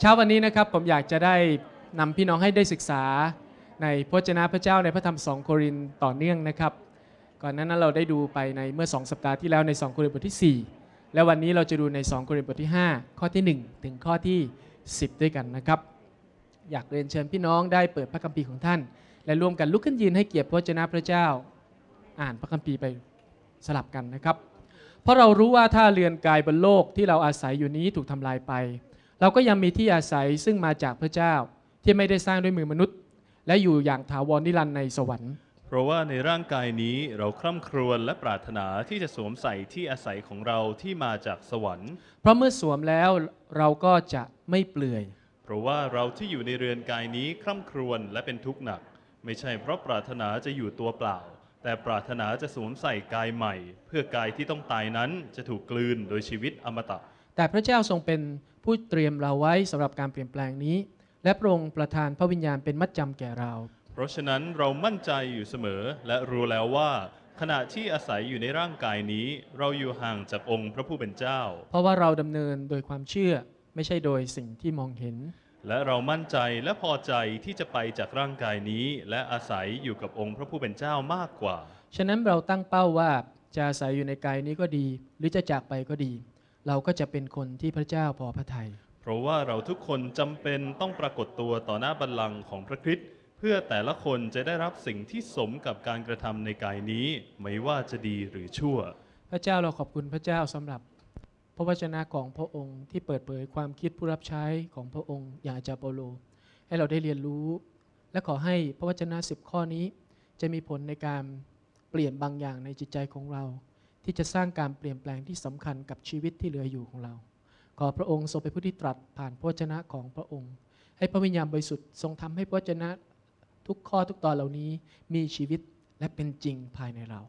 เช้าวันนี้นะครับผมอยากจะได้นำพี่น้องให้ได้ศึกษาในพระเจนาพระเจ้าในพระธรรมสองโครินต่อเนื่องนะครับ ก่อนนั้นเราได้ดูไปในเมื่อ 2 สัปดาห์ที่แล้วใน2โคริน์บทที่ 4 และวันนี้เราจะดูใน2โคริน์บทที่ 5 ข้อที่ 1 ถึงข้อที่ 10 ด้วยกันนะครับ อยากเรียนเชิญพี่น้องได้เปิดพระคัมภีร์ของท่าน และร่วมกันลุกขึ้นยืนให้เกียรติพระเจนาพระเจ้า อ่านพระคัมภีร์ไปสลับกันนะครับ เพราะเรารู้ว่าถ้าเรือนกายบนโลกที่เราอาศัยอยู่นี้ถูกทำลายไปเราก็ยังมีที่อาศัยซึ่งมาจากพระเจ้า ที่ไม่ได้สร้างด้วยมือมนุษย์ และอยู่อย่างถาวรนิรันดร์ในสวรรค์ เพราะว่าในร่างกายนี้เราคร่ำครวญและปรารถนาที่จะสวมใส่ที่อาศัยของเราที่มาจากสวรรค์เพราะเมื่อสวมแล้วเราก็จะไม่เปลือย เพราะว่าเราที่อยู่ในเรือนกายนี้คร่ำครวญและเป็นทุกข์หนัก ไม่ใช่เพราะปรารถนาจะอยู่ตัวเปล่า แต่ปรารถนาจะสวมใส่กายใหม่ เพื่อกายที่ต้องตายนั้นจะถูกกลืนโดยชีวิตอมตะแต่พระเจ้าทรงเป็นผู้เตรียมเราไว้สำหรับการเปลี่ยนแปลงนี้ และพระองค์ประทานพระวิญญาณเป็นมัดจำแก่เรา เพราะฉะนั้นเรามั่นใจอยู่เสมอและรู้แล้วว่า ขณะที่อาศัยอยู่ในร่างกายนี้ เราอยู่ห่างจากองค์พระผู้เป็นเจ้า เพราะว่าเราดำเนินโดยความเชื่อไม่ใช่โดยสิ่งที่มองเห็น และเรามั่นใจและพอใจที่จะไปจากร่างกายนี้ และอาศัยอยู่กับองค์พระผู้เป็นเจ้ามากกว่า ฉะนั้นเราตั้งเป้าว่าจะอาศัยอยู่ในกายนี้ก็ดีหรือจะจากไปก็ดีเราก็จะเป็นคนที่พระเจ้าพอพระทยัย เพราะว่าเราทุกคนจำเป็นต้องปรากฏตัวต่อหน้าบัลลังก์ของพระคริสต์เพื่อแต่ละคนจะได้รับสิ่งที่สมกับการกระทำในกายนี้ ไม่ว่าจะดีหรือชั่ว พระเจ้าเราขอบคุณพระเจ้าสำหรับ พระวจนะของพระองค์ที่เปิดเผยความคิดผู้รับใช้ของพระองค์อย่างอาจารย์เปโลให้เราได้เรียนรู้ และขอให้พระวจนะสิบข้อนี้จะมีผลในการเปลี่ยนบางอย่างในจิตใจของเราที่จะสร้างการเปลี่ยนแปลงที่สำคัญกับชีวิตที่เหลืออยู่ของเรา ขอพระองค์ทรงเป็นผู้ที่ตรัสผ่านพระชนะของพระองค์ ให้พระวิญญาณบริสุทธิ์ทรงทำให้พระชนะทุกข้อทุกตอนเหล่านี้มีชีวิตและเป็นจริงภายในเรา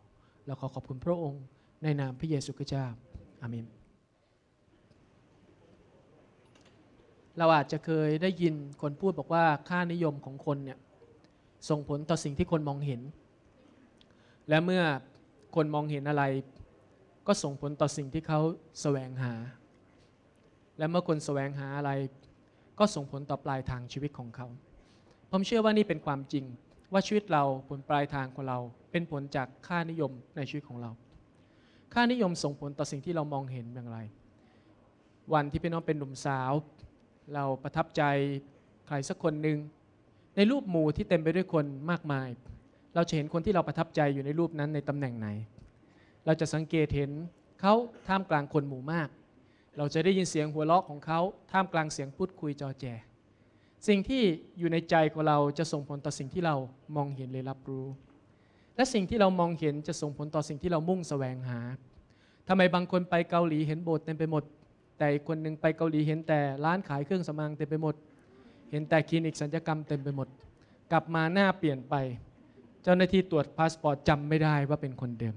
เราขอขอบคุณพระองค์ในนามพระเยซูคริสต์เจ้าอาเมนเราอาจจะเคยได้ยินคนพูดบอกว่าค่านิยมของคนเนี่ยส่งผลต่อสิ่งที่คนมองเห็น และเมื่อคนมองเห็นอะไรก็ส่งผลต่อสิ่งที่เขาแสวงหา และเมื่อคนแสวงหาอะไร ก็ส่งผลต่อปลายทางชีวิตของเขา ผมเชื่อว่านี่เป็นความจริงว่าชีวิตเราผลปลายทางของเราเป็นผลจากค่านิยมในชีวิตของเรา ค่านิยมส่งผลต่อสิ่งที่เรามองเห็นอย่างไร วันที่พี่น้องเป็นหนุ่มสาว เราประทับใจใครสักคนหนึ่ง ในรูปหมู่ที่เต็มไปด้วยคนมากมาย เราจะเห็นคนที่เราประทับใจอยู่ในรูปนั้นในตำแหน่งไหนเราจะสังเกตเห็นเขาท่ามกลางคนหมู่มาก เราจะได้ยินเสียงหัวเราะของเขาท่ามกลางเสียงพูดคุยจอแจสิ่งที่อยู่ในใจของเราจะส่งผลต่อสิ่งที่เรามองเห็นและรับรู้ และสิ่งที่เรามองเห็นจะส่งผลต่อสิ่งที่เรามุ่งแสวงหาทำไมบางคนไปเกาหลีเห็นโบสถ์เต็มไปหมด แต่อีกคนหนึ่งไปเกาหลีเห็นแต่ร้านขายเครื่องสำอางเต็มไปหมด เห็นแต่คลินิกสัญญกรรมเต็มไปหมด กลับมาหน้าเปลี่ยนไป เจ้าหน้าที่ตรวจพาสปอร์ตจำไม่ได้ว่าเป็นคนเดิม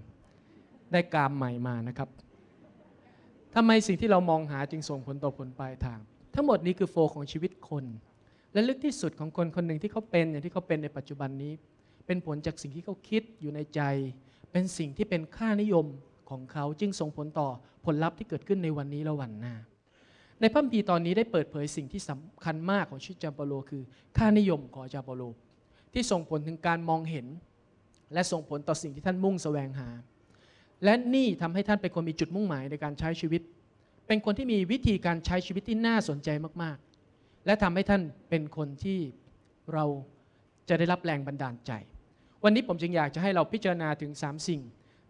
ได้กามใหม่มานะครับทำไมสิ่งที่เรามองหาจึงส่งผลต่อผลปลายทาง ทั้งหมดนี้คือโฟของชีวิตคน และลึกที่สุดของคนคนหนึ่งที่เขาเป็นอย่างที่เขาเป็นในปัจจุบันนี้ เป็นผลจากสิ่งที่เขาคิดอยู่ในใจ เป็นสิ่งที่เป็นค่านิยมของเขาจึงส่งผลต่อผลลัพธ์ที่เกิดขึ้นในวันนี้และวันหน้า ในพัมีตอนนี้ได้เปิดเผยสิ่งที่สำคัญมากของชีวิตจามปโลคือค่านิยมของจามปโลที่ส่งผลถึงการมองเห็น และส่งผลต่อสิ่งที่ท่านมุ่งแสวงหาและนี่ทำให้ท่านเป็นคนมีจุดมุ่งหมายในการใช้ชีวิต เป็นคนที่มีวิธีการใช้ชีวิตที่น่าสนใจมาก ๆ และทำให้ท่านเป็นคนที่เราจะได้รับแรงบันดาลใจ วันนี้ผมจึงอยากจะให้เราพิจารณาถึง 3 สิ่ง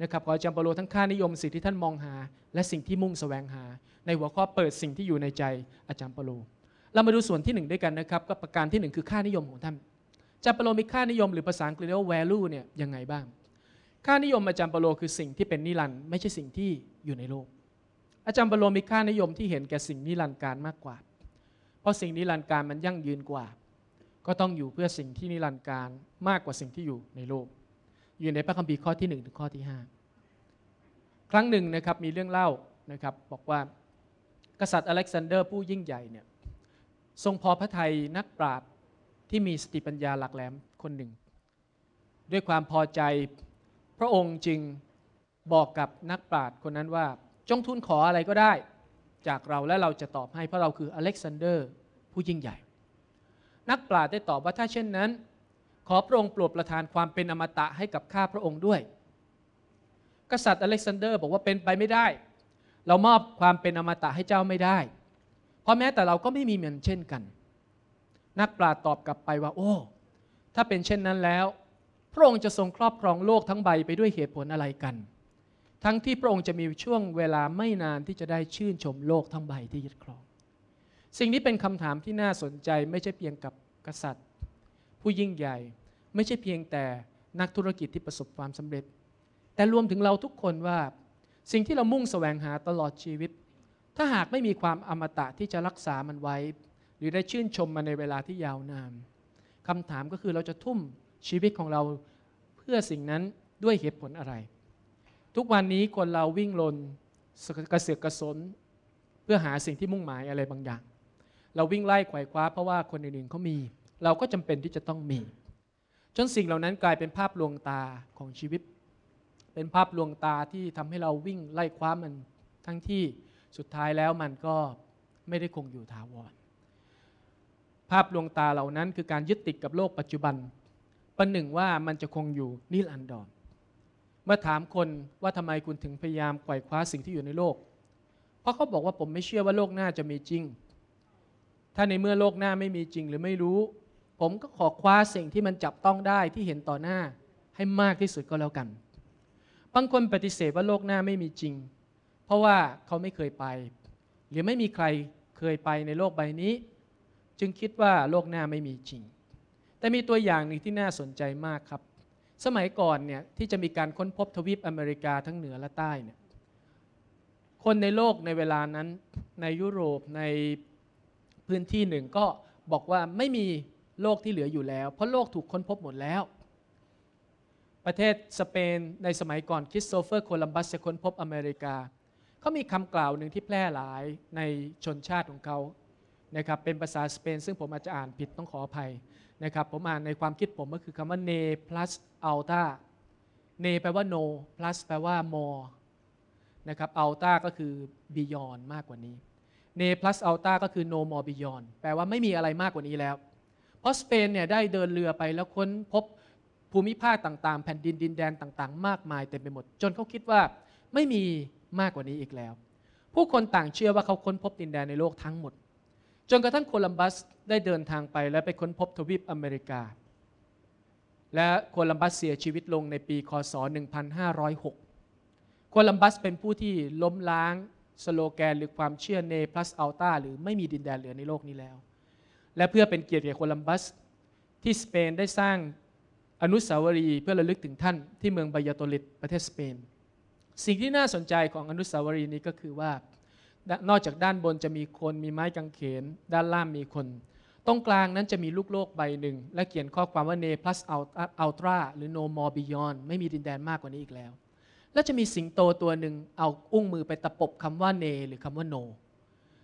นะครับขอจำเปโลทั้งค่านิยมสิ่งที่ท่านมองหาและสิ่งที่มุ่งสแสวงหา ในหัวข้อเปิดสิ่งที่อยู่ในใจอาจารย์เปโล เรามาดูส่วนที่ 1 ด้วยกันนะครับก็ประการที่ 1 คือค่านิยมของท่านจำเปโลมีค่านิยม หรือภาษาอังกฤษเรียกว่า value เนี่ยยังไงบ้างค่านิยมอาจารย์เปโลคือสิ่งที่เป็นนิรันด์ไม่ใช่สิ่งที่อยู่ในโลก อาจารย์เปโลมีค่านิยมที่เห็นแก่สิ่งนิรันดร์การมากกว่า เพราะสิ่งนิรันดร์การมันยั่งยืนกว่า ก็ต้องอยู่เพื่อสิ่งที่นิรันดร์การมากกว่าสิ่งที่อยู่ในโลก อยู่ในพระคัมภีร์ข้อที่1ถึงข้อที่5ครั้งหนึ่งนะครับมีเรื่องเล่านะครับบอกว่ากษัตริย์อเล็กซานเดอร์ผู้ยิ่งใหญ่เนี่ยทรงพอพระทัยนักปราชญ์ที่มีสติปัญญาหลักแหลมคนหนึ่ง ด้วยความพอใจระองค์จึงบอกกับนักปราชญ์คนนั้นว่าจงทูลขออะไรก็ได้ จากเราและเราจะตอบให้เพราะเราคืออเล็กซานเดอร์ผู้ยิ่งใหญ่ นักปราชญ์ได้ตอบว่าถ้าเช่นนั้น ขอพระองค์โปรดประทานความเป็นอมตะให้กับข้าพระองค์ด้วย กษัตริย์อเล็กซานเดอร์บอกว่าเป็นไปไม่ได้ เรามอบความเป็นอมตะให้เจ้าไม่ได้ เพราะแม้แต่ เราก็ไม่มีเหมือนเช่นกัน นักปราชญ์ตอบกลับไปว่าโอ้ ถ้าเป็นเช่นนั้นแล้วพระองค์จะทรงครอบครองโลกทั้งใบไปด้วยเหตุผลอะไรกัน ทั้งที่พระองค์จะมีช่วงเวลาไม่นานที่จะได้ชื่นชมโลกทั้งใบที่ยึดครอง สิ่งนี้เป็นคำถามที่น่าสนใจไม่ใช่เพียงกับกษัตริย์ ผู้ยิ่งใหญ่ไม่ใช่เพียงแต่นักธุรกิจที่ประสบความสำเร็จ แต่รวมถึงเราทุกคนว่า สิ่งที่เรามุ่งแสวงหาตลอดชีวิต ถ้าหากไม่มีความอมตะที่จะรักษามันไว้ หรือได้ชื่นชมมันในเวลาที่ยาวนานคำถามก็คือเราจะทุ่มชีวิตของเราเพื่อสิ่งนั้นด้วยเหตุผลอะไร ทุกวันนี้คนเราวิ่งลนกระเสือกกระสนเพื่อหาสิ่งที่มุ่งหมายอะไรบางอย่าง เราวิ่งไล่ไขว่คว้า เพราะว่าคนอื่นๆเขามี เราก็จำเป็นที่จะต้องมี จนสิ่งเหล่านั้นกลายเป็นภาพลวงตาของชีวิต เป็นภาพลวงตาที่ทำให้เราวิ่งไล่คว้ามันทั้งที่สุดท้ายแล้วมันก็ไม่ได้คงอยู่ถาวรภาพลวงตาเหล่านั้น คือการยึดติดกับโลกปัจจุบันประหนึ่งว่ามันจะคงอยู่นิรันดรเมื่อถามคนว่าทำไมคุณถึงพยายามไขว่คว้าสิ่งที่อยู่ในโลก เพราะเขาบอกว่าผมไม่เชื่อว่าโลกหน้าจะมีจริง ถ้าในเมื่อโลกหน้าไม่มีจริงหรือไม่รู้ ผมก็ขอคว้าสิ่งที่มันจับต้องได้ที่เห็นต่อหน้าให้มากที่สุดก็แล้วกันบางคนปฏิเสธว่าโลกหน้าไม่มีจริง เพราะว่าเขาไม่เคยไป หรือไม่มีใครเคยไปในโลกใบนี้ จึงคิดว่าโลกหน้าไม่มีจริงแต่มีตัวอย่างหนึ่งที่น่าสนใจมากครับ สมัยก่อนเนี่ยที่จะมีการค้นพบทวีปอเมริกาทั้งเหนือและใต้เนี่ย คนในโลกในเวลานั้นในยุโรปในพื้นที่หนึ่งก็บอกว่าไม่มีโลกที่เหลืออยู่แล้ว เพราะโลกถูกค้นพบหมดแล้ว ประเทศสเปนในสมัยก่อนคริสโตเฟอร์โคลัมบัสจะค้นพบอเมริกา เขามีคำกล่าวหนึ่งที่แพร่หลายในชนชาติของเขานะครับเป็นภาษาสเปน ซึ่งผมอาจจะอ่านผิดต้องขออภัยนะครับผมอ่านในความคิดผมก็คือคำว่า ne plus alta ne แปลว่า no plus แปลว่า more นะครับ alta ก็คือ beyond มากกว่านี้ ne plus alta ก็คือ no more beyond แปลว่าไม่มีอะไรมากกว่านี้แล้วเพราะสเปนเนี่ยได้เดินเรือไปแล้วค้นพบภูมิภาคต่างๆ แผ่นดินดินแดนต่างๆ มากมายเต็มไปหมด จนเขาคิดว่า ไม่มีมากกว่านี้อีกแล้ว ผู้คนต่างเชื่อว่าเขาค้นพบดินแดนในโลกทั้งหมดจนกระทั่งโคลัมบัสได้เดินทางไปและไปค้นพบทวีปอเมริกา และโคลัมบัสเสียชีวิตลงในปีคศ 1506 โคลัมบัสเป็นผู้ที่ล้มล้าง สโลแกนหรือความเชื่อเน พลัสอัลตาหรือไม่มีดินแดนเหลือในโลกนี้แล้ว และเพื่อเป็นเกียรติแก่โคลัมบัสที่สเปนได้สร้างอนุสาวรีย์เพื่อระลึกถึงท่านที่เมืองบายาโตลิตประเทศสเปน สิ่งที่น่าสนใจของอนุสาวรีย์นี้ก็คือว่านอกจากด้านบนจะมีคนมีไม้กางเขน ด้านล่างมีคน ตรงกลางนั้นจะมีลูกโลกใบหนึ่ง และเขียนข้อความว่า Ne plus ultra หรือ no more beyond ไม่มีดินแดนมากกว่านี้อีกแล้ว และจะมีสิงโตตัวหนึ่ง เอาอุ้งมือไปตะปบคำว่า Ne หรือคำว่า no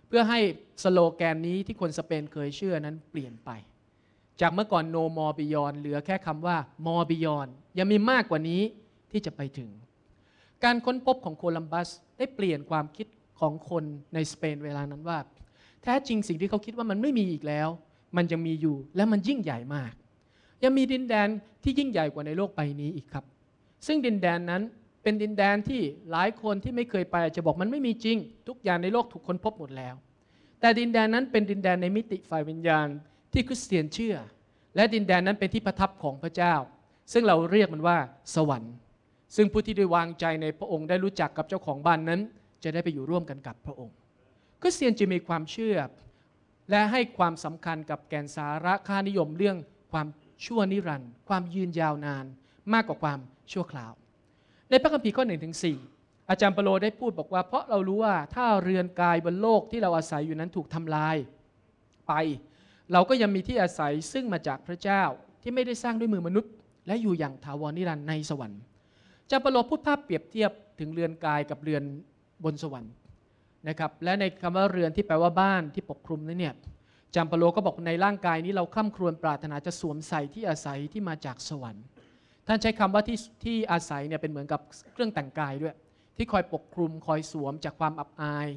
เพื่อให้สโลแกนนี้ที่คนสเปนเคยเชื่อนั้นเปลี่ยนไป จากเมื่อก่อน no more beyond เหลือแค่คำว่า more beyond ยังมีมากกว่านี้ที่จะไปถึง การค้นพบของโคลัมบัสได้เปลี่ยนความคิดของคนในสเปนเวลานั้นว่า แท้จริงสิ่งที่เขาคิดว่ามันไม่มีอีกแล้ว มันยังมีอยู่และมันยิ่งใหญ่มาก ยังมีดินแดนที่ยิ่งใหญ่กว่าในโลกใบนี้อีกครับ ซึ่งดินแดนนั้นเป็นดินแดนที่หลายคนที่ไม่เคยไปจะบอกมันไม่มีจริง ทุกอย่างในโลกถูกค้นพบหมดแล้ว แต่ดินแดนนั้นเป็นดินแดนในมิติฝ่ายวิญญาณที่คริสเตียนเชื่อ และดินแดนนั้นเป็นที่ประทับของพระเจ้า ซึ่งเราเรียกมันว่าสวรรค์ ซึ่งผู้ที่ได้วางใจในพระองค์ได้รู้จักกับเจ้าของบ้านนั้นจะได้ไปอยู่ร่วมกันกับพระองค์ คริสเตียนจะมีความเชื่อ และให้ความสำคัญกับแกนสาระค่านิยมเรื่องความชั่วนิรันดร์ความยืนยาวนาน มากกว่าความชั่วคราว ในพระคัมภีร์ข้อหนึ่งถึงสอาจารย์ปโลได้พูดบอกว่า เพราะเรารู้ว่าถ้าเรือนกายบนโลกที่เราอาศัยอยู่นั้นถูกทำลายไป เราก็ยังมีที่อาศัยซึ่งมาจากพระเจ้าที่ไม่ได้สร้างด้วยมือมนุษย์ และอยู่อย่างถาวรนิรันดร์ในสวรรค์จารย์ปโลพูดภาพเปรียบเทียบถึงเรือนกายกับเรือนบนสวรรค์นะครับ และในคำว่าเรือนที่แปลว่าบ้าน ที่ปกคลุมนั้นเนี่ยจามปโลก็บอกในร่างกายนี้เราข้ามครวนปรารถนาจะสวมใส่ที่อาศัยที่มาจากสวรรค์ ท่านใช้คำว่าที่ที่อาศัยเนี่ยเป็นเหมือนกับเครื่องแต่งกายด้วย ที่คอยปกคลุมคอยสวมจากความอับอาย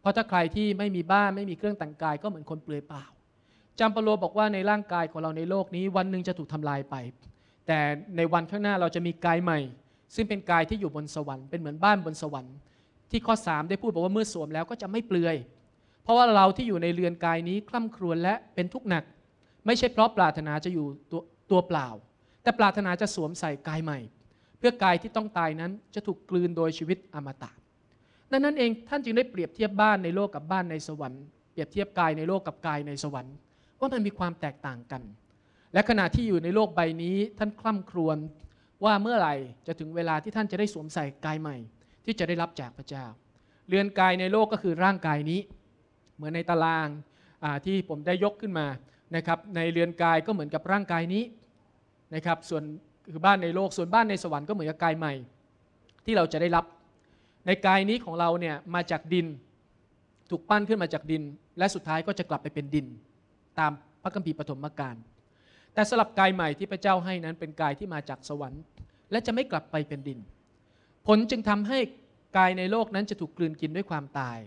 เพราะถ้าใครที่ไม่มีบ้านไม่มีเครื่องแต่งกาย ก็เหมือนคนเปลือยเปล่าจามปโลบอกว่าในร่างกายของเราในโลกนี้ วันหนึ่งจะถูกทำลายไป แต่ในวันข้างหน้าเราจะมีกายใหม่ ซึ่งเป็นกายที่อยู่บนสวรรค์เป็นเหมือนบ้านบนสวรรค์ที่ข้อ 3 ได้พูดบอกว่าเมื่อสวมแล้วก็จะไม่เปลือย เพราะว่าเราที่อยู่ในเรือนกายนี้คล่ำครวญและเป็นทุกข์หนัก ไม่ใช่เพราะปรารถนาจะอยู่ตัวตัวเปล่า แต่ปรารถนาจะสวมใส่กายใหม่ เพื่อกายที่ต้องตายนั้นจะถูกกลืนโดยชีวิตอมตะดังนั้นเองท่านจึงได้เปรียบเทียบบ้านในโลกกับบ้านในสวรรค์เปรียบเทียบกายในโลกกับกายในสวรรค์ว่ามันมีความแตกต่างกัน และขณะที่อยู่ในโลกใบนี้ท่านคล่ำครวญว่าเมื่อไหร่จะถึงเวลาที่ท่านจะได้สวมใส่กายใหม่ที่จะได้รับจากพระเจ้า เรือนกายในโลกก็คือร่างกายนี้ เหมือนในตารางที่ผมได้ยกขึ้นมานะครับ ในเรือนกายก็เหมือนกับร่างกายนี้นะครับ ส่วนคือบ้านในโลก ส่วนบ้านในสวรรค์ก็เหมือนกับกายใหม่ ที่เราจะได้รับ ในกายนี้ของเราเนี่ยมาจากดิน ถูกปั้นขึ้นมาจากดิน และสุดท้ายก็จะกลับไปเป็นดิน ตามพระคัมภีร์ปฐมกาลแต่สลับกายใหม่ที่พระเจ้าให้นั้นเป็นกายที่มาจากสวรรค์ และจะไม่กลับไปเป็นดินผลจึงทำให้กายในโลกนั้นจะถูกกลืนกินด้วยความตาย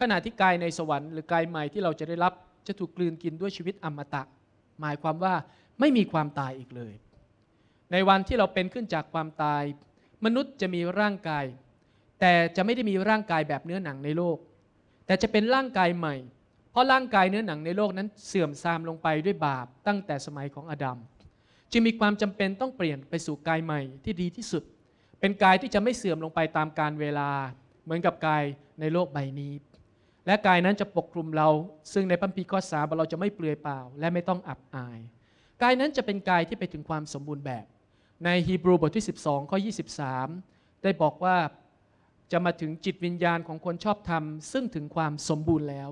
ขณะที่กายในสวรรค์หรือกายใหม่ที่เราจะได้รับจะถูกกลืนกินด้วยชีวิตอมตะหมายความว่าไม่มีความตายอีกเลย ในวันที่เราเป็นขึ้นจากความตาย มนุษย์จะมีร่างกาย แต่จะไม่ได้มีร่างกายแบบเนื้อหนังในโลก แต่จะเป็นร่างกายใหม่ เพราะร่างกายเนื้อหนังในโลกนั้นเสื่อมทรามลงไปด้วยบาปตั้งแต่สมัยของอาดัมจึงมีความจำเป็นต้องเปลี่ยนไปสู่กายใหม่ที่ดีที่สุดเป็นกายที่จะไม่เสื่อมลงไปตามการเวลาเหมือนกับกายในโลกใบนี้ และกายนั้นจะปกคลุมเรา ซึ่งในพัมพีข้อสาเราจะไม่เปลือยเปล่า และไม่ต้องอับอาย กายนั้นจะเป็นกายที่ไปถึงความสมบูรณ์แบบ ในฮีบรูบทที่12ข้อ23 ได้บอกว่าจะมาถึงจิตวิญญาณของคนชอบธรรม ซึ่งถึงความสมบูรณ์แล้ว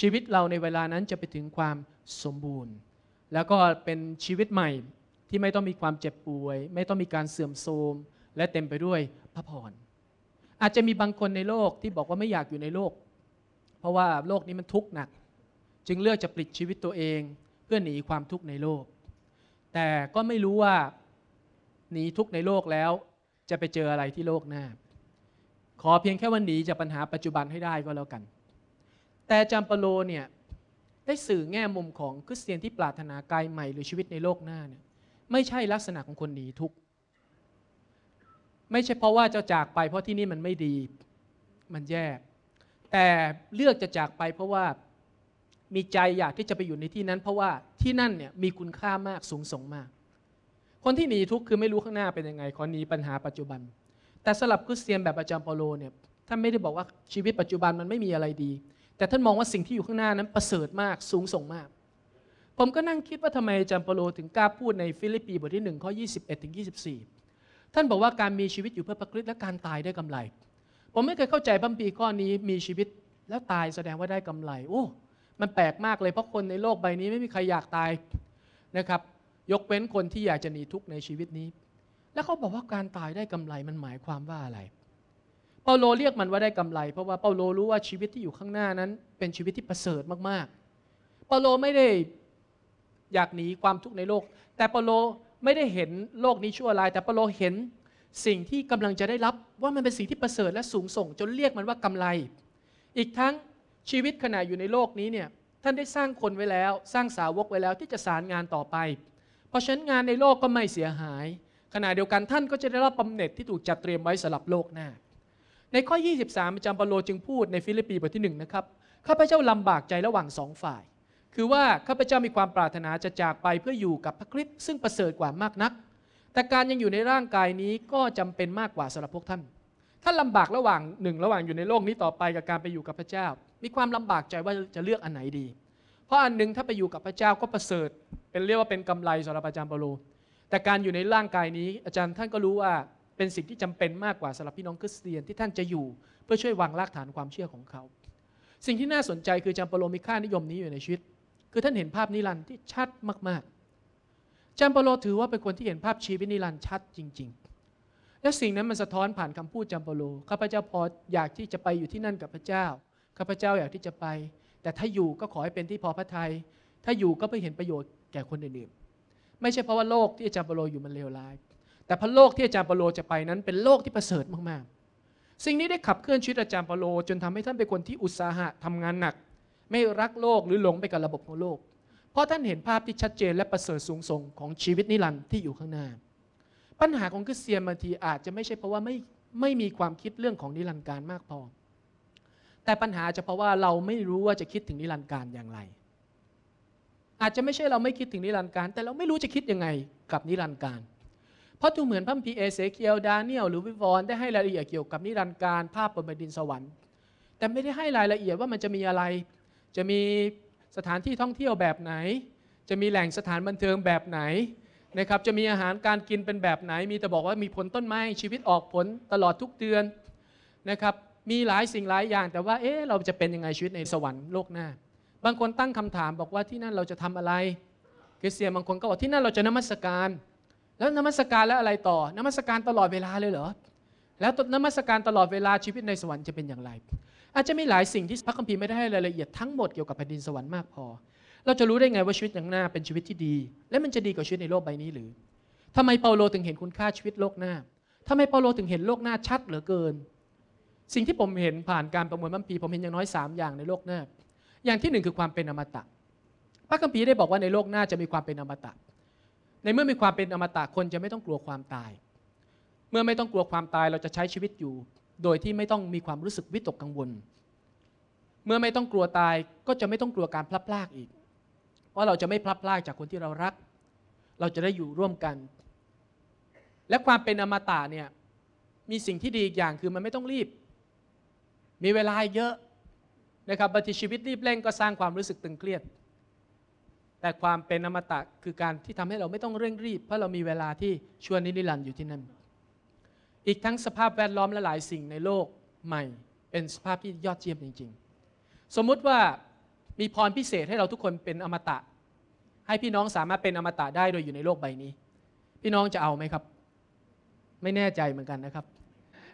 ชีวิตเราในเวลานั้นจะไปถึงความสมบูรณ์ แล้วก็เป็นชีวิตใหม่ที่ไม่ต้องมีความเจ็บป่วย ไม่ต้องมีการเสื่อมโทรมและเต็มไปด้วยพระพร อาจจะมีบางคนในโลกที่บอกว่าไม่อยากอยู่ในโลก เพราะว่าโลกนี้มันทุกข์หนัก จึงเลือกจะปลิดชีวิตตัวเองเพื่อหนีความทุกข์ในโลก แต่ก็ไม่รู้ว่าหนีทุกข์ในโลกแล้ว จะไปเจออะไรที่โลกหน้า ขอเพียงแค่วันหนีจากปัญหาปัจจุบันให้ได้ก็แล้วกัน แต่จามปโลเนี่ยได้สื่อแง่มุมของคริสเตียนที่ปรารถนากายใหม่ หรือชีวิตในโลกหน้าเนี่ยไม่ใช่ลักษณะของคนหนีทุกข์ไม่ใช่เพราะว่าเจ้าจากไปเพราะที่นี่มันไม่ดี มันแย่แต่เลือกจะจากไปเพราะว่ามีใจอยากที่จะไปอยู่ในที่นั้น เพราะว่าที่นั่นเนี่ยมีคุณค่ามากสูงส่งมาก คนที่หนีทุกข์คือไม่รู้ข้างหน้าเป็นยังไง ขอหนีปัญหาปัจจุบัน แต่สลับคริสเตียนแบบอาจารย์เปาโลเนี่ยท่านไม่ได้บอกว่าชีวิตปัจจุบันมันไม่มีอะไรดี แต่ท่านมองว่าสิ่งที่อยู่ข้างหน้านั้นประเสริฐมากสูงส่งมาก ผมก็นั่งคิดว่าทำไมอาจารย์เปาโลถึงกล้าพูดในฟิลิปปีบทที่1ข้อ21ถึง24ท่านบอกว่าการมีชีวิตอยู่เพื่อพระคริสต์และการตายได้กำไร ผมไม่เคยเข้าใจบัมปีข้อนี้มีชีวิตแล้วตายแสดงว่าได้กำไรโอ้ มันแปลกมากเลย เพราะคนในโลกใบนี้ไม่มีใครอยากตายนะครับยกเว้นคนที่อยากจะหนีทุกข์ในชีวิตนี้ แล้วเขาบอกว่าการตายได้กำไรมันหมายความว่าอะไรเปาโลเรียกมันว่าได้กำไร เพราะว่าเปาโลรู้ว่าชีวิตที่อยู่ข้างหน้านั้น เป็นชีวิตที่ประเสริฐมากๆเปาโลไม่ได้อยากหนีความทุกข์ในโลก แต่เปาโลไม่ได้เห็นโลกนี้ชั่วร้ายแต่เปโลเห็น สิ่งที่กำลังจะได้รับว่ามันเป็นสิ่งที่ประเสริฐและสูงส่ง จนเรียกมันว่ากำไร อีกทั้งชีวิตขณะอยู่ในโลกนี้เนี่ยท่านได้สร้างคนไว้แล้วสร้างสาวกไว้แล้วที่จะสารงานต่อไป เพราะฉะนั้นงานในโลกก็ไม่เสียหายขณะเดียวกันท่านก็จะได้รับบาเหน็จที่ถูกจัดเตรียมไว้สำหรับโลกหน้า ในข้อ 23อาจารย์เปโลจึงพูดในฟิลิปปีบทที่1นะครับข้าพเจ้าลำบากใจระหว่างสองฝ่ายคือว่าข้าพเจ้ามีความปรารถนาจะจากไปเพื่ออยู่กับพระคริสต์ซึ่งประเสริฐกว่ามากนัก แต่การยังอยู่ในร่างกายนี้ก็จำเป็นมากกว่าสำหรับพวกท่าน ท่านลำบากระหว่างหนึ่งระหว่างอยู่ในโลกนี้ต่อไปกับการไปอยู่กับพระเจ้า มีความลำบากใจว่าจะเลือกอันไหนดี เพราะอันหนึ่งถ้าไปอยู่กับพระเจ้าก็ประเสริฐ เป็นเรียกว่าเป็นกำไรสำหรับอาจารย์เปโล แต่การอยู่ในร่างกายนี้อาจารย์ท่านก็รู้ว่าเป็นสิ่งที่จำเป็นมากกว่าสำหรับพี่น้องคริสเตียนที่ท่านจะอยู่เพื่อช่วยวางรากฐานความเชื่อของเขา สิ่งที่น่าสนใจคืออาจารย์เปโลมีค่านิยมนี้ อยู่ในชีวิตคือท่านเห็นภาพนิรันดร์ที่ชัดมาก ๆจามเปโลถือว่าเป็นคนที่เห็นภาพชีวิตนิรันดร์ชัดจริงๆ และสิ่งนั้นมันสะท้อนผ่านคำพูดจามเปโล ข้าพเจ้าพออยากที่จะไปอยู่ที่นั่นกับพระเจ้า ข้าพเจ้าอยากที่จะไป แต่ถ้าอยู่ก็ขอให้เป็นที่พอพระทยัย ถ้าอยู่ก็ไปเห็นประโยชน์แก่คนอื่นๆ ไม่ใช่เพราะว่าโลกที่อาจารย์เปโลอยู่มันเลวร้าย แต่พระโลกที่อาจารย์เปโลจะไปนั้นเป็นโลกที่ประเสริฐมาก ๆ สิ่งนี้ได้ขับเคลื่อนชีวิตอาจารย์เปโลจนทำให้ท่านเป็นคนที่อุตสาหะทำงานหนักไม่รักโลกหรือหลงไปกับระบบของโลก เพราะท่านเห็นภาพที่ชัดเจนและประเสริฐสูงส่งของชีวิตนิรันดร์ที่อยู่ข้างหน้า ปัญหาของคริสเตียนบางทีอาจจะไม่ใช่เพราะว่าไม่ไม่มีความคิดเรื่องของนิรันดร์การมากพอ แต่ปัญหาจะเพราะว่าเราไม่รู้ว่าจะคิดถึงนิรันดร์การอย่างไร อาจจะไม่ใช่เราไม่คิดถึงนิรันดร์การ แต่เราไม่รู้จะคิดยังไงกับนิรันดร์การ เพราะดูเหมือนพระพีเอเสเคียวดาเนียลหรือวิวอนได้ให้รายละเอียดเกี่ยวกับนิรันดร์การภาพบนแผ่นดินสวรรค์ แต่ไม่ได้ให้รายละเอียดว่ามันจะมีอะไรจะมีสถานที่ท่องเที่ยวแบบไหน จะมีแหล่งสถานบันเทิงแบบไหนนะครับ จะมีอาหารการกินเป็นแบบไหน มีแต่บอกว่ามีผลต้นไม้ชีวิตออกผลตลอดทุกเดือนนะครับ มีหลายสิ่งหลายอย่าง แต่ว่าเอ๊ะเราจะเป็นยังไงชีวิตในสวรรค์โลกหน้า บางคนตั้งคำถามบอกว่าที่นั่นเราจะทำอะไรคริสเตียนบางคนก็บอกที่นั่นเราจะนมัสการ แล้วนมัสการแล้วอะไรต่อ นมัสการตลอดเวลาเลยเหรอ แล้วนมัสการตลอดเวลาชีวิตในสวรรค์จะเป็นอย่างไรอาจจะมีหลายสิ่งที่พระคัมภีร์ไม่ได้ให้รายละเอียดทั้งหมดเกี่ยวกับแผ่นดินสวรรค์มากพอ เราจะรู้ได้ไงว่าชีวิตอย่างหน้าเป็นชีวิตที่ดี และมันจะดีกว่าชีวิตในโลกใบนี้หรือ ทำไมเปาโลถึงเห็นคุณค่าชีวิตโลกหน้า ทำไมเปาโลถึงเห็นโลกหน้าชัดเหลือเกิน สิ่งที่ผมเห็นผ่านการประมวลบัมพีผมเห็นอย่างน้อย3อย่างในโลกหน้า อย่างที่หนึ่งคือความเป็นอมตะ พระคัมภีร์ได้บอกว่าในโลกหน้าจะมีความเป็นอมตะ ในเมื่อมีความเป็นอมตะคนจะไม่ต้องกลัวความตาย เมื่อไม่ต้องกลัวความตายเราจะใช้ชีวิตอยู่โดยที่ไม่ต้องมีความรู้สึกวิตกกังวล เมื่อไม่ต้องกลัวตายก็จะไม่ต้องกลัวการพลัดพรากอีก เพราะเราจะไม่พลัดพรากจากคนที่เรารัก เราจะได้อยู่ร่วมกัน และความเป็นอมตะเนี่ยมีสิ่งที่ดีอีกอย่างคือมันไม่ต้องรีบ มีเวลาเยอะนะครับบางทีชีวิตรีบเร่งก็สร้างความรู้สึกตึงเครียด แต่ความเป็นอมตะคือการที่ทำให้เราไม่ต้องเร่งรีบ เพราะเรามีเวลาที่ชวนนิรันดร์อยู่ที่นั่นอีกทั้งสภาพแวดล้อมและหลายสิ่งในโลกใหม่ เป็นสภาพที่ยอดเยี่ยมจริง ๆ สมมุติว่ามีพรพิเศษให้เราทุกคนเป็นอมตะ ให้พี่น้องสามารถเป็นอมตะได้โดยอยู่ในโลกใบนี้ พี่น้องจะเอาไหมครับ ไม่แน่ใจเหมือนกันนะครับ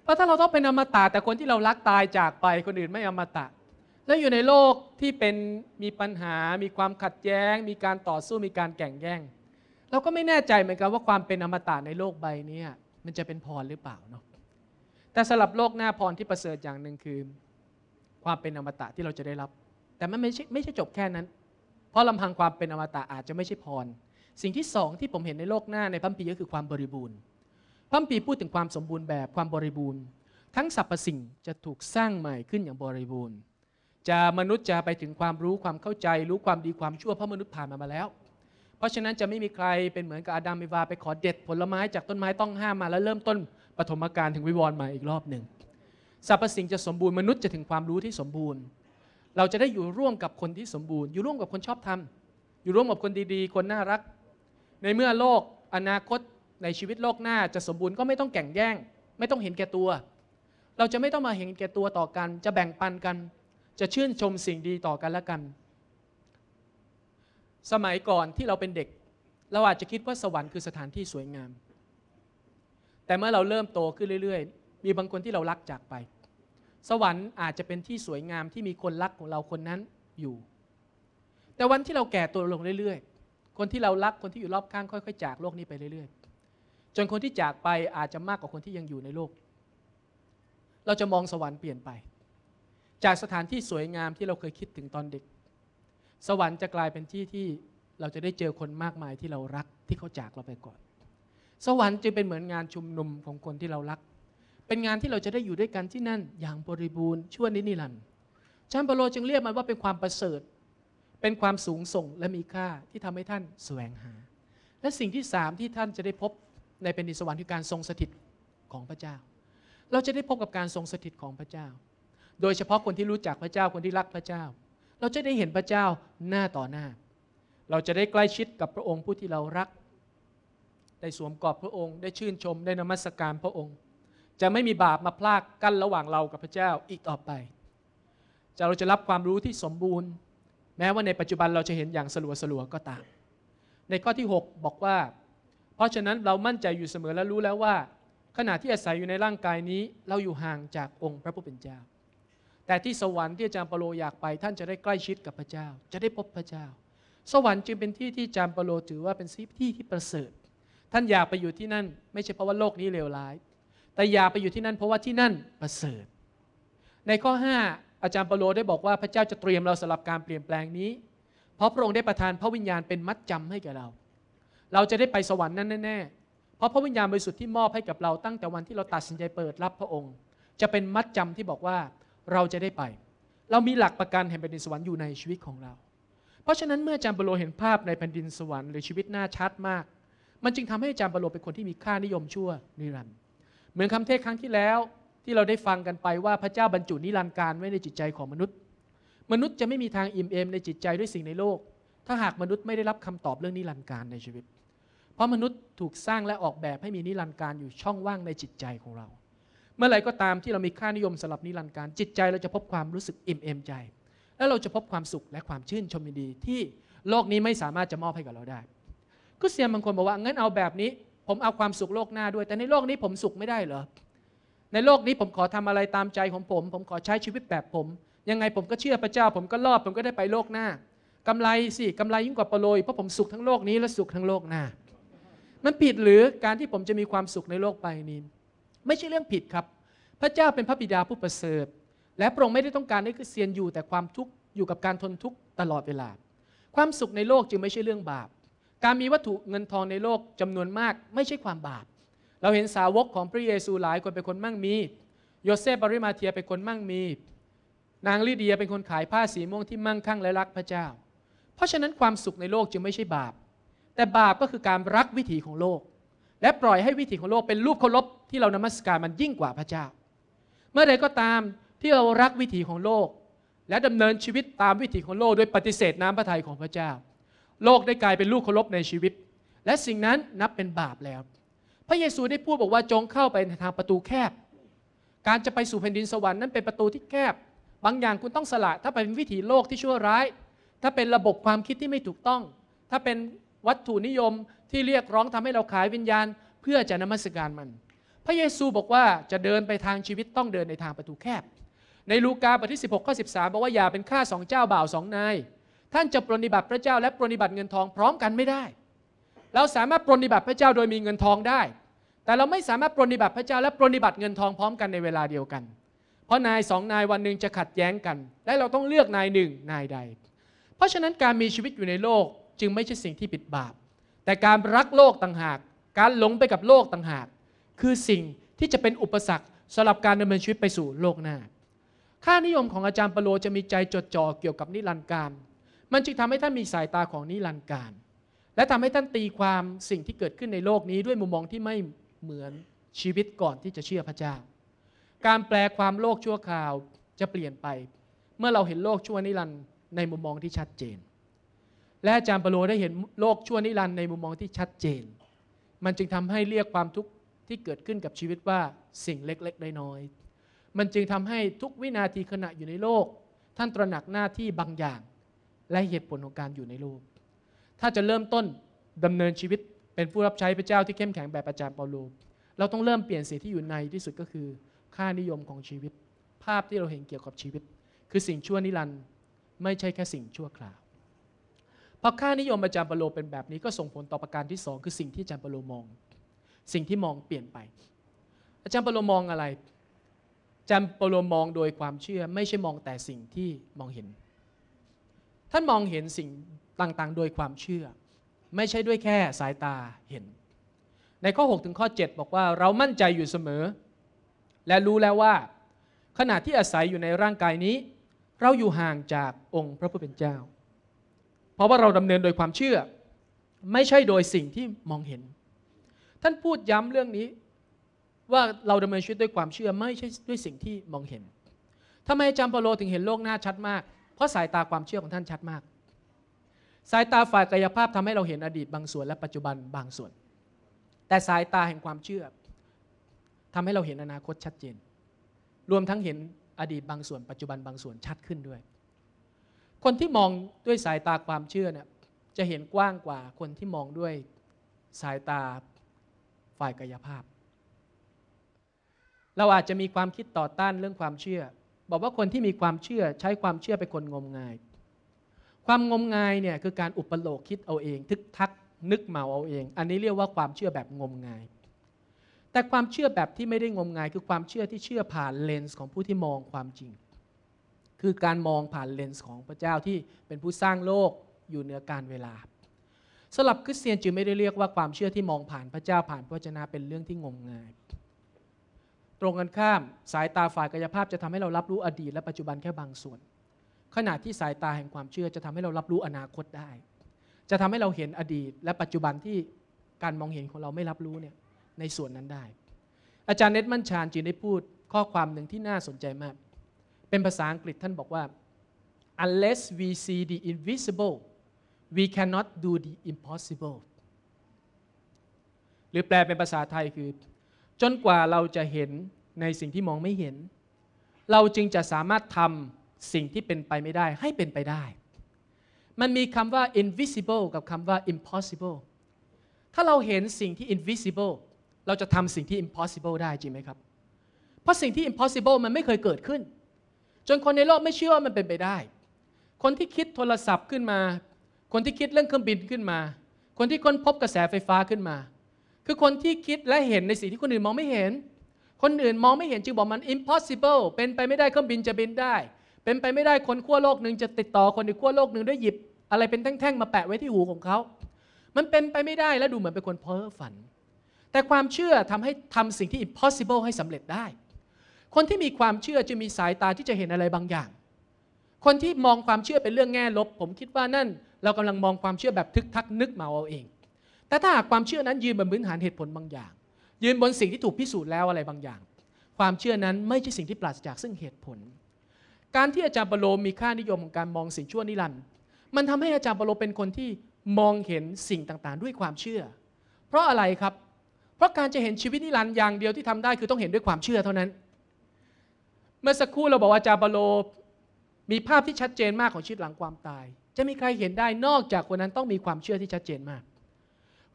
เพราะถ้าเราต้องเป็นอมตะ แต่คนที่เรารักตายจากไปคนอื่นไม่อมตะ แล้วอยู่ในโลกที่เป็นมีปัญหา มีความขัดแย้ง มีการต่อสู้มีการแข่งแย่ง เราก็ไม่แน่ใจเหมือนกันว่าความเป็นอมตะในโลกใบนี้มันจะเป็นพรหรือเปล่าเนาะ แต่สำหรับโลกหน้าพรที่ประเสริฐอย่างหนึ่งคือความเป็นอมตะที่เราจะได้รับ แต่มันไม่ใช่ไม่ใช่จบแค่นั้น เพราะลำพังความเป็นอมตะอาจจะไม่ใช่พร สิ่งที่สองที่ผมเห็นในโลกหน้าในพัมพีก็คือความบริบูรณ์ พัมพีพูดถึงความสมบูรณ์แบบความบริบูรณ์ ทั้งสรรพสิ่งจะถูกสร้างใหม่ขึ้นอย่างบริบูรณ์ จะมนุษย์จะไปถึงความรู้ความเข้าใจรู้ความดีความชั่วเพราะมนุษย์ผ่านมามาแล้วเพราะฉะนั้นจะไม่มีใครเป็นเหมือนกับอาดัมอีวาไปขอเด็ดผลไม้จากต้นไม้ต้องห้ามมา แล้วเริ่มต้นปฐมกาลถึงวิวรณ์มาอีกรอบหนึ่งสรรพสิ่งจะสมบูรณ์มนุษย์จะถึงความรู้ที่สมบูรณ์ เราจะได้อยู่ร่วมกับคนที่สมบูรณ์ อยู่ร่วมกับคนชอบธรรมอยู่ร่วมกับคนดีๆคนน่ารัก ในเมื่อโลกอนาคตในชีวิตโลกหน้าจะสมบูรณ์ก็ไม่ต้องแข่งแย่งไม่ต้องเห็นแก่ตัว เราจะไม่ต้องมาเห็นแก่ตัวต่อกัน จะแบ่งปันกัน จะชื่นชมสิ่งดีต่อกันและกันสมัยก่อนที่เราเป็นเด็ก เราอาจจะคิดว่าสวรรค์คือสถานที่สวยงาม แต่เมื่อเราเริ่มโตขึ้นเรื่อย ๆ มีบางคนที่เรารักจากไป สวรรค์อาจจะเป็นที่สวยงามที่มีคนรักของเราคนนั้นอยู่ แต่วันที่เราแก่ตัวลงเรื่อย ๆ คนที่เรารักคนที่อยู่รอบข้างค่อย ๆ จากโลกนี้ไปเรื่อยๆ จนคนที่จากไปอาจจะมากกว่าคนที่ยังอยู่ในโลก เราจะมองสวรรค์เปลี่ยนไป จากสถานที่สวยงามที่เราเคยคิดถึงตอนเด็กสวรรค์จะกลายเป็นที่ที่เราจะได้เจอคนมากมายที่เรารักที่เขาจากเราไปก่อน สวรรค์จึงเป็นเหมือนงานชุมนุมของคนที่เรารัก เป็นงานที่เราจะได้อยู่ด้วยกันที่นั่นอย่างบริบูรณ์ชั่วนินรันดร์ชันเปโลจึงเรียกมันว่าเป็นความประเสริฐ เป็นความสูงส่งและมีค่าที่ทำให้ท่านแสวงหา และสิ่งที่สามที่ท่านจะได้พบในเป็นดินสวรรค์คือการทรงสถิตของพระเจ้า เราจะได้พบกับการทรงสถิตของพระเจ้า โดยเฉพาะคนที่รู้จักพระเจ้าคนที่รักพระเจ้าเราจะได้เห็นพระเจ้าหน้าต่อหน้า เราจะได้ใกล้ชิดกับพระองค์ผู้ที่เรารักได้สวมกอดพระองค์ได้ชื่นชม ได้นมัสการพระองค์ จะไม่มีบาปมาพลากกั้นระหว่างเรากับพระเจ้าอีกต่อไป จะเราจะรับความรู้ที่สมบูรณ์ แม้ว่าในปัจจุบันเราจะเห็นอย่างสลัวสลัวก็ตาม ในข้อที่ 6 บอกว่า เพราะฉะนั้นเรามั่นใจอยู่เสมอและรู้แล้วว่า ขณะที่อาศัยอยู่ในร่างกายนี้เราอยู่ห่างจากองค์พระผู้เป็นเจ้าแต่ที่สวรรค์ที่อาจารย์เปโลอยากไป ท่านจะได้ใกล้ชิดกับพระเจ้า จะได้พบพระเจ้า สวรรค์จึงเป็นที่ที่อาจารย์เปโลถือว่าเป็นที่ที่ประเสริฐ ท่านอยากไปอยู่ที่นั่น ไม่ใช่เพราะว่าโลกนี้เลวร้ายแต่อยากไปอยู่ที่นั่น เพราะว่าที่นั่นประเสริฐ ในข้อ 5 อาจารย์เปโลได้บอกว่าพระเจ้าจะเตรียมเราสำหรับการเปลี่ยนแปลงนี้ เพราะพระองค์ได้ประทานพระวิญญาณเป็นมัดจำให้แก่เรา เราจะได้ไปสวรรค์นั้นแน่ๆเพราะพระวิญญาณบริสุทธิ์ที่มอบให้กับเราตั้งแต่วันที่เราตัดสินใจเปิดรับพระองค์ จะเป็นมัดจำที่บอกว่าเราจะได้ไป เรามีหลักประกันแห่งแผ่นดินสวรรค์อยู่ในชีวิตของเรา เพราะฉะนั้นเมื่อจามเปโลเห็นภาพในแผ่นดินสวรรค์หรือชีวิตหน้าชัดมาก มันจึงทำให้จามเปโลเป็นคนที่มีค่านิยมชั่วนิรันดร์เหมือนคำเทศครั้งที่แล้วที่เราได้ฟังกันไปว่าพระเจ้าบรรจุนิรันดร์การไว้ในจิตใจของมนุษย์ มนุษย์จะไม่มีทางอิ่มเอมในจิตใจด้วยสิ่งในโลก ถ้าหากมนุษย์ไม่ได้รับคำตอบเรื่องนิรันดร์การในชีวิต เพราะมนุษย์ถูกสร้างและออกแบบให้มีนิรันดร์การอยู่ช่องว่างในจิตใจของเราเมื่อไรก็ตามที่เรามีค่านิยมสำหรับนิรันดร์การจิตใจเราจะพบความรู้สึกอิ่มเอมใจ และเราจะพบความสุขและความชื่นชมยินดีที่โลกนี้ไม่สามารถจะมอบให้กับเราได้ก็เสียมบางคนบอกว่า งั้นเอาแบบนี้ผมเอาความสุขโลกหน้าด้วย แต่ในโลกนี้ผมสุขไม่ได้เหรอในโลกนี้ผมขอทำอะไรตามใจของผม ผมขอใช้ชีวิตแบบผม ยังไงผมก็เชื่อพระเจ้า ผมก็รอดผมก็ได้ไปโลกหน้า กำไรสิกำไรยิ่งกว่าปโลยเพราะผมสุขทั้งโลกนี้และสุขทั้งโลกหน้ามันผิดหรือการที่ผมจะมีความสุขในโลกใบนี้ไม่ใช่เรื่องผิดครับ พระเจ้าเป็นพระบิดาผู้ประเสริฐและพระองค์ไม่ได้ต้องการให้คริสเตียนอยู่แต่ความทุกข์อยู่กับการทนทุกข์ตลอดเวลา ความสุขในโลกจึงไม่ใช่เรื่องบาป การมีวัตถุเงินทองในโลกจำนวนมากไม่ใช่ความบาป เราเห็นสาวกของพระเยซูหลายคนเป็นคนมั่งมีโยเซฟบริมาเทียเป็นคนมั่งมี นางลิเดียเป็นคนขายผ้าสีม่วงที่มั่งคั่งและรักพระเจ้า เพราะฉะนั้นความสุขในโลกจึงไม่ใช่บาป แต่บาปก็คือการรักวิถีของโลกและปล่อยให้วิถีของโลกเป็นรูปเคารพที่เรานมัสการมันยิ่งกว่าพระเจ้า เมื่อใดก็ตามที่เรารักวิถีของโลก และดำเนินชีวิตตามวิถีของโลกโดยปฏิเสธน้ำพระทัยของพระเจ้า โลกได้กลายเป็นลูกเคารพในชีวิต และสิ่งนั้นนับเป็นบาปแล้ว พระเยซูได้พูดบอกว่า จงเข้าไปในทางประตูแคบ การจะไปสู่แผ่นดินสวรรค์นั้นเป็นประตูที่แคบ บางอย่างคุณต้องสละถ้าเป็นวิถีโลกที่ชั่วร้าย ถ้าเป็นระบบความคิดที่ไม่ถูกต้อง ถ้าเป็นวัตถุนิยมที่เรียกร้องทำให้เราขายวิญญาณเพื่อจะนมัสการมัน พระเยซูบอกว่าจะเดินไปทางชีวิตต้องเดินในทางประตูแคบ ในลูกาบทที่16ข้อสิบอกว่า อย่าเป็นข้าสองเจ้าบ่าวสองนาย ท่านจะปรนิบัติพระเจ้าและปรนิบัติเงินทองพร้อมกันไม่ได้ เราสามารถปรนิบัติพระเจ้าโดยมีเงินทองได้ แต่เราไม่สามารถปรนิบัติพระเจ้าและปรนิบัติเงินทองพร้อมกันในเวลาเดียวกัน เพราะนายสองนายวันหนึ่งจะขัดแย้งกัน และเราต้องเลือกนายหนึ่งนายใด เพราะฉะนั้นการมีชีวิตอยู่ในโลกจึงไม่ใช่สิ่งที่ปิดบาปแต่การรักโลกต่างหาก การหลงไปกับโลกต่างหาก คือสิ่งที่จะเป็นอุปสรรคสำหรับการดำเนินชีวิตไปสู่โลกหน้าค่านิยมของอาจารย์ปโลจะมีใจจดจ่อเกี่ยวกับนิรันดร์การ มันจึงทำให้ท่านมีสายตาของนิรันดร์การ และทำให้ท่านตีความสิ่งที่เกิดขึ้นในโลกนี้ด้วยมุมมองที่ไม่เหมือนชีวิตก่อนที่จะเชื่อพระเจ้า การแปลความโลกชั่วคราวจะเปลี่ยนไป เมื่อเราเห็นโลกชั่วนิรันดร์ในมุมมองที่ชัดเจนและอาจารย์เปโลได้เห็นโลกชั่วนิรันดร์ในมุมมองที่ชัดเจน มันจึงทำให้เรียกความทุกข์ที่เกิดขึ้นกับชีวิตว่าสิ่งเล็กๆ น้อยๆ มันจึงทำให้ทุกวินาทีขณะอยู่ในโลก ท่านตระหนักหน้าที่บางอย่าง และเหตุผลของการอยู่ในโลก ถ้าจะเริ่มต้นดำเนินชีวิต เป็นผู้รับใช้พระเจ้าที่เข้มแข็งแบบอาจารย์เปาโล เราต้องเริ่มเปลี่ยนสิ่งที่อยู่ในที่สุดก็คือ ค่านิยมของชีวิต ภาพที่เราเห็นเกี่ยวกับชีวิต คือสิ่งชั่วนิรันดร์ไม่ใช่แค่สิ่งชั่วคราวพอค่านิยมอาจารย์เปโลเป็นแบบนี้ก็ส่งผลต่อประการที่สองคือสิ่งที่อาจารย์เปโลมอง สิ่งที่มองเปลี่ยนไป อาจารย์เปโลมองอะไรอาจารย์ปโลมองโดยความเชื่อไม่ใช่มองแต่สิ่งที่มองเห็น ท่านมองเห็นสิ่งต่างๆ โดยความเชื่อ ไม่ใช่ด้วยแค่สายตาเห็น ในข้อ6ถึงข้อ7 บอกว่าเรามั่นใจอยู่เสมอ และรู้แล้วว่า ขณะที่อาศัยอยู่ในร่างกายนี้ เราอยู่ห่างจากองค์พระผู้เป็นเจ้าเพราะว่าเราดำเนินโดยความเชื่อ ไม่ใช่โดยสิ่งที่มองเห็น ท่านพูดย้ำเรื่องนี้ว่าเราดำเนินชีวิตด้วยความเชื่อไม่ใช่ด้วยสิ่งที่มองเห็นทำไมจามเปโลถึงเห็นโลกหน้าชัดมากเพราะสายตาความเชื่อของท่านชัดมาก สายตาฝ่ายกายภาพทำให้เราเห็นอดีตบางส่วนและปัจจุบันบางส่วน แต่สายตาแห่งความเชื่อ ทำให้เราเห็นอนาคตชัดเจน รวมทั้งเห็นอดีตบางส่วนปัจจุบันบางส่วนชัดขึ้นด้วยคนที่มองด้วยสายตาความเชื่อเนี่ยจะเห็นกว้างกว่าคนที่มองด้วยสายตาฝ่ายกายภาพ เราอาจจะมีความคิดต่อต้านเรื่องความเชื่อ บอกว่าคนที่มีความเชื่อใช้ความเชื่อเป็นคนงมงาย ความงมงายเนี่ยคือการอุปโลกคิดเอาเอง ทึกทักนึกเมาเอาเอง อันนี้เรียกว่าความเชื่อแบบงมงาย แต่ความเชื่อแบบที่ไม่ได้งมงาย คือความเชื่อที่เชื่อผ่านเลนส์ของผู้ที่มองความจริงคือการมองผ่านเลนส์ของพระเจ้าที่เป็นผู้สร้างโลก อยู่เหนือการเวลาสำหรับคริสเตียนจึงไม่ได้เรียกว่าความเชื่อที่มองผ่านพระเจ้าผ่านพระจนะเป็นเรื่องที่งมงายตรงกันข้ามสายตาฝ่ายกายภาพจะทำให้เรารับรู้อดีตและปัจจุบันแค่บางส่วน ขณะที่สายตาแห่งความเชื่อจะทำให้เรารับรู้อนาคตได้ จะทำให้เราเห็นอดีต และปัจจุบันที่การมองเห็นของเราไม่รับรู้เนี่ยในส่วนนั้นได้ อาจารย์เนตมันชานจีนได้พูดข้อความหนึ่งที่น่าสนใจมากเป็นภาษาอังกฤษท่านบอกว่า unless we see the invisible we cannot do the impossible หรือแปลเป็นภาษาไทยคือ จนกว่าเราจะเห็นในสิ่งที่มองไม่เห็น เราจึงจะสามารถทำสิ่งที่เป็นไปไม่ได้ ให้เป็นไปได้ มันมีคำว่า invisible กับคำว่า impossible ถ้าเราเห็นสิ่งที่ invisible เราจะทำสิ่งที่ impossible ได้จริงไหมครับ เพราะสิ่งที่ impossible มันไม่เคยเกิดขึ้นจนคนในโลกไม่เชื่อว่ามันเป็นไปได้ คนที่คิดโทรศัพท์ขึ้นมา คนที่คิดเรื่องเครื่องบินขึ้นมา คนที่ค้นพบกระแสไฟฟ้าขึ้นมา คือคนที่คิดและเห็นในสิ่งที่คนอื่นมองไม่เห็น คนอื่นมองไม่เห็นจึงบอกมัน impossible เป็นไปไม่ได้ เครื่องบินจะบินได้ เป็นไปไม่ได้คนขั้วโลกหนึ่ง จะติดต่อคนอีกขั้วโลกหนึ่งด้วยหยิบ อะไรเป็นแท่งๆ มาแปะไว้ที่หูของเขา มันเป็นไปไม่ได้และดูเหมือนเป็นคนเพ้อฝัน แต่ความเชื่อทำให้ทำสิ่งที่ impossible ให้สำเร็จได้คนที่มีความเชื่อจะมีสายตาที่จะเห็นอะไรบางอย่าง คนที่มองความเชื่อเป็นเรื่องแง่ลบ ผมคิดว่านั่น เรากำลังมองความเชื่อแบบทึกทักนึกเมาเอาเอง แต่ถ้าหากความเชื่อนั้นยืนบนพื้นฐานเหตุผลบางอย่าง ยืนบนสิ่งที่ถูกพิสูจน์แล้วอะไรบางอย่าง ความเชื่อนั้นไม่ใช่สิ่งที่ปราศจากซึ่งเหตุผล การที่อาจารย์บโลมีค่านิยมของการมองสิ่งชั่วนิรันด์มันทำให้อาจารย์บโลเป็นคนที่มองเห็นสิ่งต่างๆ ด้วยความเชื่อ เพราะอะไรครับ เพราะการจะเห็นชีวิตนิรันด์อย่างเดียวที่ทำได้คือต้องเห็นด้วยความเชื่อเท่านั้นเมื่อสักครู่เราบอกว่าจาบโลมีภาพที่ชัดเจนมากของชีวิตหลังความตาย จะมีใครเห็นได้นอกจากคนนั้นต้องมีความเชื่อที่ชัดเจนมาก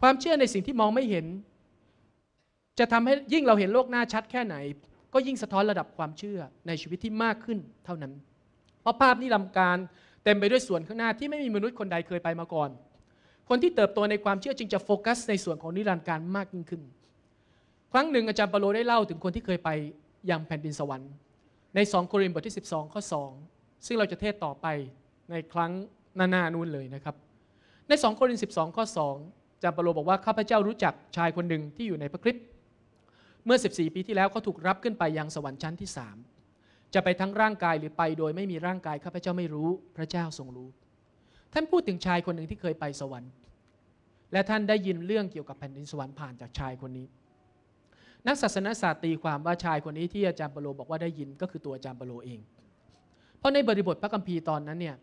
ความเชื่อในสิ่งที่มองไม่เห็น จะทำให้ยิ่งเราเห็นโลกหน้าชัดแค่ไหน ก็ยิ่งสะท้อนระดับความเชื่อในชีวิตที่มากขึ้นเท่านั้น เพราะภาพนี้ลำการเต็มไปด้วยส่วนข้างหน้าที่ไม่มีมนุษย์คนใดเคยไปมาก่อน คนที่เติบโตในความเชื่อจึงจะโฟกัส ในส่วนของนิรันดร์การมากยิ่งขึ้น ครั้งหนึ่ง อาจารย์ปาโลได้เล่าถึงคนที่เคยไปยังแผ่นดินสวรรค์ใน 2 โครินธ์บทที่ 12 ข้อ 2 ซึ่งเราจะเทศต่อไปในครั้งหน้าๆนู่นเลยนะครับ ใน2โครินธ์12 ข้อ 2จามปโลบอกว่าข้าพเจ้ารู้จักชายคนหนึ่งที่อยู่ในพระคริสต์เมื่อ 14 ปีที่แล้ว เขาถูกรับขึ้นไป ยังสวรรค์ชั้นที่ 3 จะไปทั้งร่างกายหรือไปโดยไม่มีร่างกายข้าพเจ้าไม่รู้พระเจ้าทรงรู้ ท่านพูดถึงชายคนหนึ่งที่เคยไปสวรรค์และท่านได้ยินเรื่องเกี่ยวกับแผ่นดินสวรรค์ผ่านจากชายคนนี้นักศาสนศาสตร์ตีความว่าชายคนนี้ที่อาจารย์เปโลบอกว่าได้ยินก็คือตัวอาจารย์เปโลเอง เพราะในบริบทพระคัมภีร์ตอนนั้นเนี่ย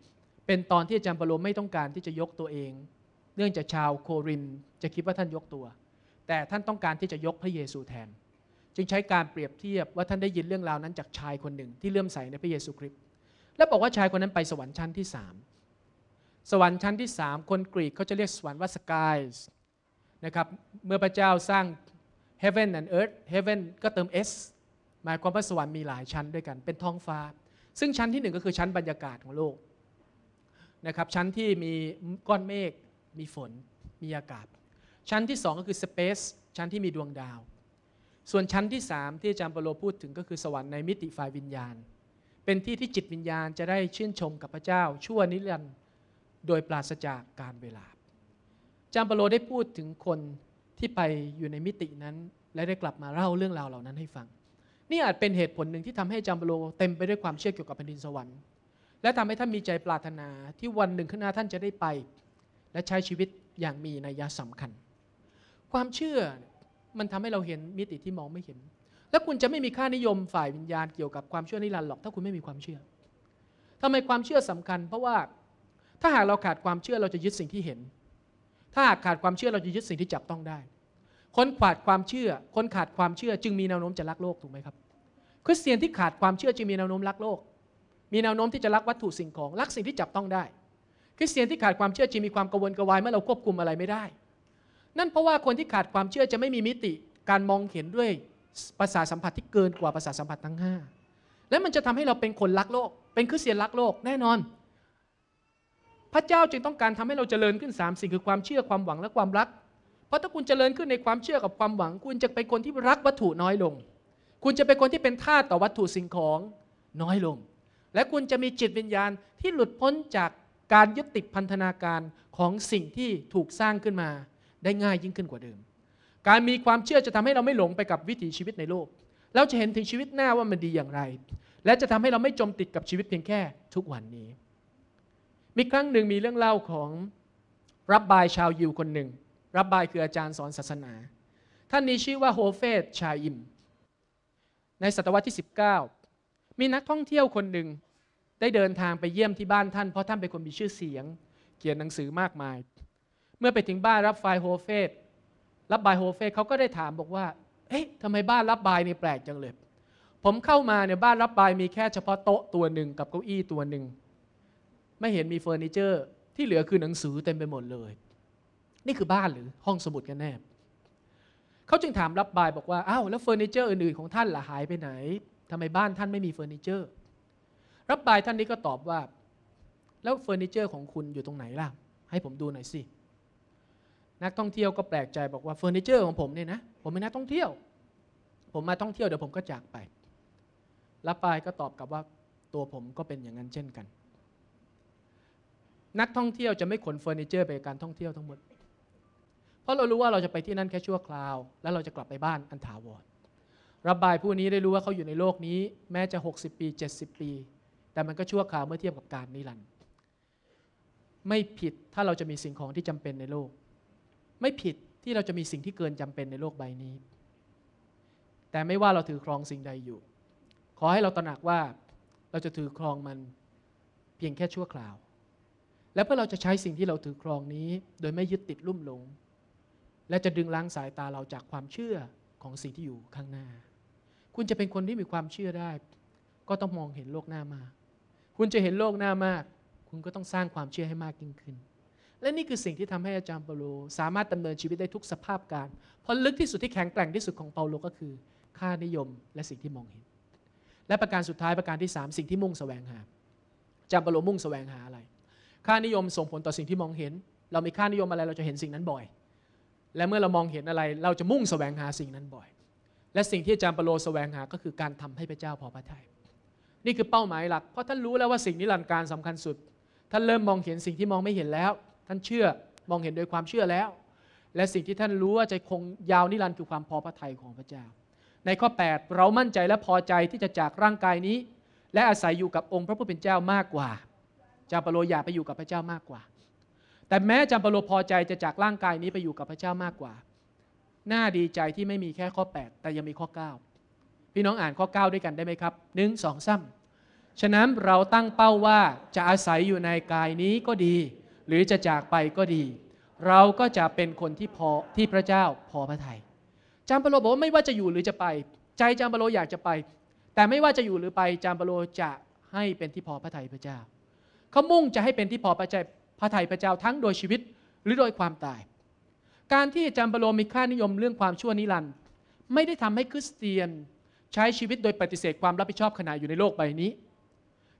เป็นตอนที่อาจารย์เปโลไม่ต้องการที่จะยกตัวเอง เนื่องจากชาวโครินจะคิดว่าท่านยกตัว แต่ท่านต้องการที่จะยกพระเยซูแทน จึงใช้การเปรียบเทียบว่าท่านได้ยินเรื่องราวนั้นจากชายคนหนึ่งที่เลื่อมใสในพระเยซูคริสต์ และบอกว่าชายคนนั้นไปสวรรค์ชั้นที่สามสวรรค์ชั้นที่3คนกรีกเขาจะเรียกสวรรค์ว่าสกายส์นะครับ เมื่อพระเจ้าสร้าง heaven and earth heaven ก็เติม s หมายความว่าสวรรค์มีหลายชั้นด้วยกัน เป็นท้องฟ้า ซึ่งชั้นที่หนึ่งก็คือชั้นบรรยากาศของโลกนะครับชั้นที่มีก้อนเมฆมีฝนมีอากาศ ชั้นที่สองก็คือ space ชั้นที่มีดวงดาว ส่วนชั้นที่สามที่อาจารย์เปโลพูดถึงก็คือ สวรรค์ในมิติฝ่ายวิญญาณ เป็นที่ที่จิตวิญญาณจะได้ชื่นชมกับพระเจ้า ชั่วนิรันดร์โดยปราศจากการเวลาจามเปโลได้พูดถึงคนที่ไปอยู่ในมิตินั้นและได้กลับมาเล่าเรื่องราวเหล่านั้นให้ฟัง นี่อาจเป็นเหตุผลหนึ่งที่ทำให้จามโบโลเต็มไปด้วยความเชื่อเกี่ยวกับแผ่นดินสวรรค์และทำให้ท่านมีใจปรารถนาที่วันหนึ่งข้างหน้าท่านจะได้ไป และใช้ชีวิตอย่างมีนัยสำคัญ ความเชื่อมันทำให้เราเห็นมิติที่มองไม่เห็น และคุณจะไม่มีค่านิยม ฝ่ายวิญญาณเกี่ยวกับความเชื่อนิรันดร์หรอกถ้าคุณไม่มีความเชื่อ ทำไมความเชื่อสำคัญ เพราะว่าถ้าหากเราขาดความเชื่อเราจะยึดสิ่งที่เห็นถ้าหากขาดความเชื่อเราจะยึดสิ่งที่จับต้องได้ คนขาดความเชื่อ คนขาดความเชื่อจึงมีแนวโน้มจะรักโลกถูกไหมครับ คริสเตียนที่ขาดความเชื่อจึงมีแนวโน้มรักโลก มีแนวโน้มที่จะรักวัตถุสิ่งของ รักสิ่งที่จับต้องได้ คริสเตียนที่ขาดความเชื่อจึงมีความกังวลกระวายเมื่อเราควบคุมอะไรไม่ได้ นั่นเพราะว่าคนที่ขาดความเชื่อจะไม่มีมิติการมองเห็นด้วยภาษาสัมผัสที่เกินกว่าภาษาสัมผัสทั้ง 5 และมันจะทำให้เราเป็นคนรักโลกเป็นคริสเตียนรักโลกแน่นอนพระเจ้าจึงต้องการทำให้เราเจริญขึ้น 3 สิ่งคือความเชื่อความหวังและความรัก เพราะถ้าคุณเจริญขึ้นในความเชื่อกับความหวังคุณจะเป็นคนที่รักวัตถุน้อยลง คุณจะเป็นคนที่เป็นท่าต่อวัตถุสิ่งของน้อยลง และคุณจะมีจิตวิญญาณที่หลุดพ้นจากการยึดติดพันธนาการของสิ่งที่ถูกสร้างขึ้นมาได้ง่ายยิ่งขึ้นกว่าเดิม การมีความเชื่อจะทำให้เราไม่หลงไปกับวิถีชีวิตในโลก เราจะเห็นถึงชีวิตหน้าว่ามันดีอย่างไร และจะทำให้เราไม่จมติดกับชีวิตเพียงแค่ทุกวันนี้มีครั้งหนึ่งมีเรื่องเล่าของรับบายชาวยิวคนหนึ่ง รับบายคืออาจารย์สอนศาสนา ท่านนี้ชื่อว่าโฮเฟตชาอิมในศตวรรษที่ 19 มีนักท่องเที่ยวคนหนึ่ง ได้เดินทางไปเยี่ยมที่บ้านท่านเพราะท่านเป็นคนมีชื่อเสียง เขียนหนังสือมากมาย เมื่อไปถึงบ้านรับไฟโฮเฟตรับบายโฮเฟตเขาก็ได้ถามบอกว่าเอ๊ะทำไมบ้านรับบายนี่แปลกจังเลยผมเข้ามาเนี่ยบ้านรับบายมีแค่เฉพาะโต๊ะตัวหนึ่งกับเก้าอี้ตัวหนึ่งไม่เห็นมีเฟอร์นิเจอร์ ที่เหลือคือหนังสือเต็มไปหมดเลย นี่คือบ้านหรือห้องสมุดกันแน่เขาจึงถามรับบายบอกว่าอ้าวแล้วเฟอร์นิเจอร์อื่นๆของท่านล่ะหายไปไหนทำไมบ้านท่านไม่มีเฟอร์นิเจอร์รับบายท่านนี้ก็ตอบว่าแล้วเฟอร์นิเจอร์ของคุณอยู่ตรงไหนล่ะ ให้ผมดูหน่อยสิ นักท่องเที่ยวก็แปลกใจบอกว่าเฟอร์นิเจอร์ของผมเนี่ยนะ ผมเป็นนักท่องเที่ยว ผมมาท่องเที่ยวเดี๋ยวผมก็จากไปรับบายก็ตอบกลับว่าตัวผมก็เป็นอย่างนั้นเช่นกันนักท่องเที่ยวจะไม่ขนเฟอร์นิเจอร์ไปการท่องเที่ยวทั้งหมด เพราะเรารู้ว่าเราจะไปที่นั่นแค่ชั่วคราว แล้วเราจะกลับไปบ้านอันถาวรรับบายผู้นี้ได้รู้ว่าเขาอยู่ในโลกนี้ แม้จะ 60 ปี 70 ปี แต่มันก็ชั่วคราวเมื่อเทียบกับการนิรันดร์ไม่ผิดถ้าเราจะมีสิ่งของที่จำเป็นในโลก ไม่ผิดที่เราจะมีสิ่งที่เกินจำเป็นในโลกใบนี้ แต่ไม่ว่าเราถือครองสิ่งใดอยู่ ขอให้เราตระหนักว่าเราจะถือครองมันเพียงแค่ชั่วคราวและเพื่อเราจะใช้สิ่งที่เราถือครองนี้ โดยไม่ยึดติดลุ่มหลงและจะดึงล้างสายตาเราจากความเชื่อของสิ่งที่อยู่ข้างหน้า คุณจะเป็นคนที่มีความเชื่อได้ ก็ต้องมองเห็นโลกหน้ามากคุณจะเห็นโลกหน้ามาก คุณก็ต้องสร้างความเชื่อให้มากยิ่งขึ้น และนี่คือสิ่งที่ทำให้อาจารย์เปาโลสามารถดำเนินชีวิตได้ทุกสภาพการเพราะลึกที่สุดที่แข็งแกร่งที่สุดของเปาโลก็คือค่านิยมและสิ่งที่มองเห็น และประการสุดท้ายประการที่3สิ่งที่มุ่งแสวงหาอาจารย์เปาโลมุ่งแสวงหาอะไรค่านิยมส่งผลต่อสิ่งที่มองเห็น เรามีค่านิยมอะไรเราจะเห็นสิ่งนั้นบ่อย และเมื่อเรามองเห็นอะไรเราจะมุ่งแสวงหาสิ่งนั้นบ่อย และสิ่งที่อาจารย์ปโลแสวงหาก็คือการทำให้พระเจ้าพอพระทัย นี่คือเป้าหมายหลัก เพราะท่านรู้แล้วว่าสิ่งนิรันดร์การสำคัญสุด ท่านเริ่มมองเห็นสิ่งที่มองไม่เห็นแล้ว ท่านเชื่อมองเห็นโดยความเชื่อแล้ว และสิ่งที่ท่านรู้ว่าจะคงยาวนิรันดร์คือความพอพระทัยของพระเจ้า ในข้อ 8 เรามั่นใจและพอใจที่จะจากร่างกายนี้ และอาศัยอยู่กับองค์พระผู้เป็นเจ้ามากกว่าจามปโลอยากไปอยู่กับพระเจ้ามากกว่า แต่แม้จามปโลพอใจจะจากร่างกายนี้ไปอยู่กับพระเจ้ามากกว่า น่าดีใจที่ไม่มีแค่ข้อ 8 แต่ยังมีข้อ 9 พี่น้องอ่านข้อ 9 ด้วยกันได้ไหมครับ หนึ่งสองซ้ำฉะนั้นเราตั้งเป้าว่าจะอาศัยอยู่ในกายนี้ก็ดี หรือจะจากไปก็ดี เราก็จะเป็นคนที่พอที่พระเจ้าพอพระทยัยจามปโลบอกว่าไม่ว่าจะอยู่หรือจะไป ใจจามปโลอยากจะไป แต่ไม่ว่าจะอยู่หรือไปจามปโลจะให้เป็นที่พอพระทัยพระเจ้าเขามุ่งจะให้เป็นที่พอพระใจพระทัยพระเจ้าทั้งโดยชีวิตหรือโดยความตาย การที่อาจารย์เปโลมีค่านิยมเรื่องความชั่วนิรันด์ไม่ได้ทำให้คริสเตียนใช้ชีวิตโดยปฏิเสธความรับผิดชอบขณะอยู่ในโลกใบนี้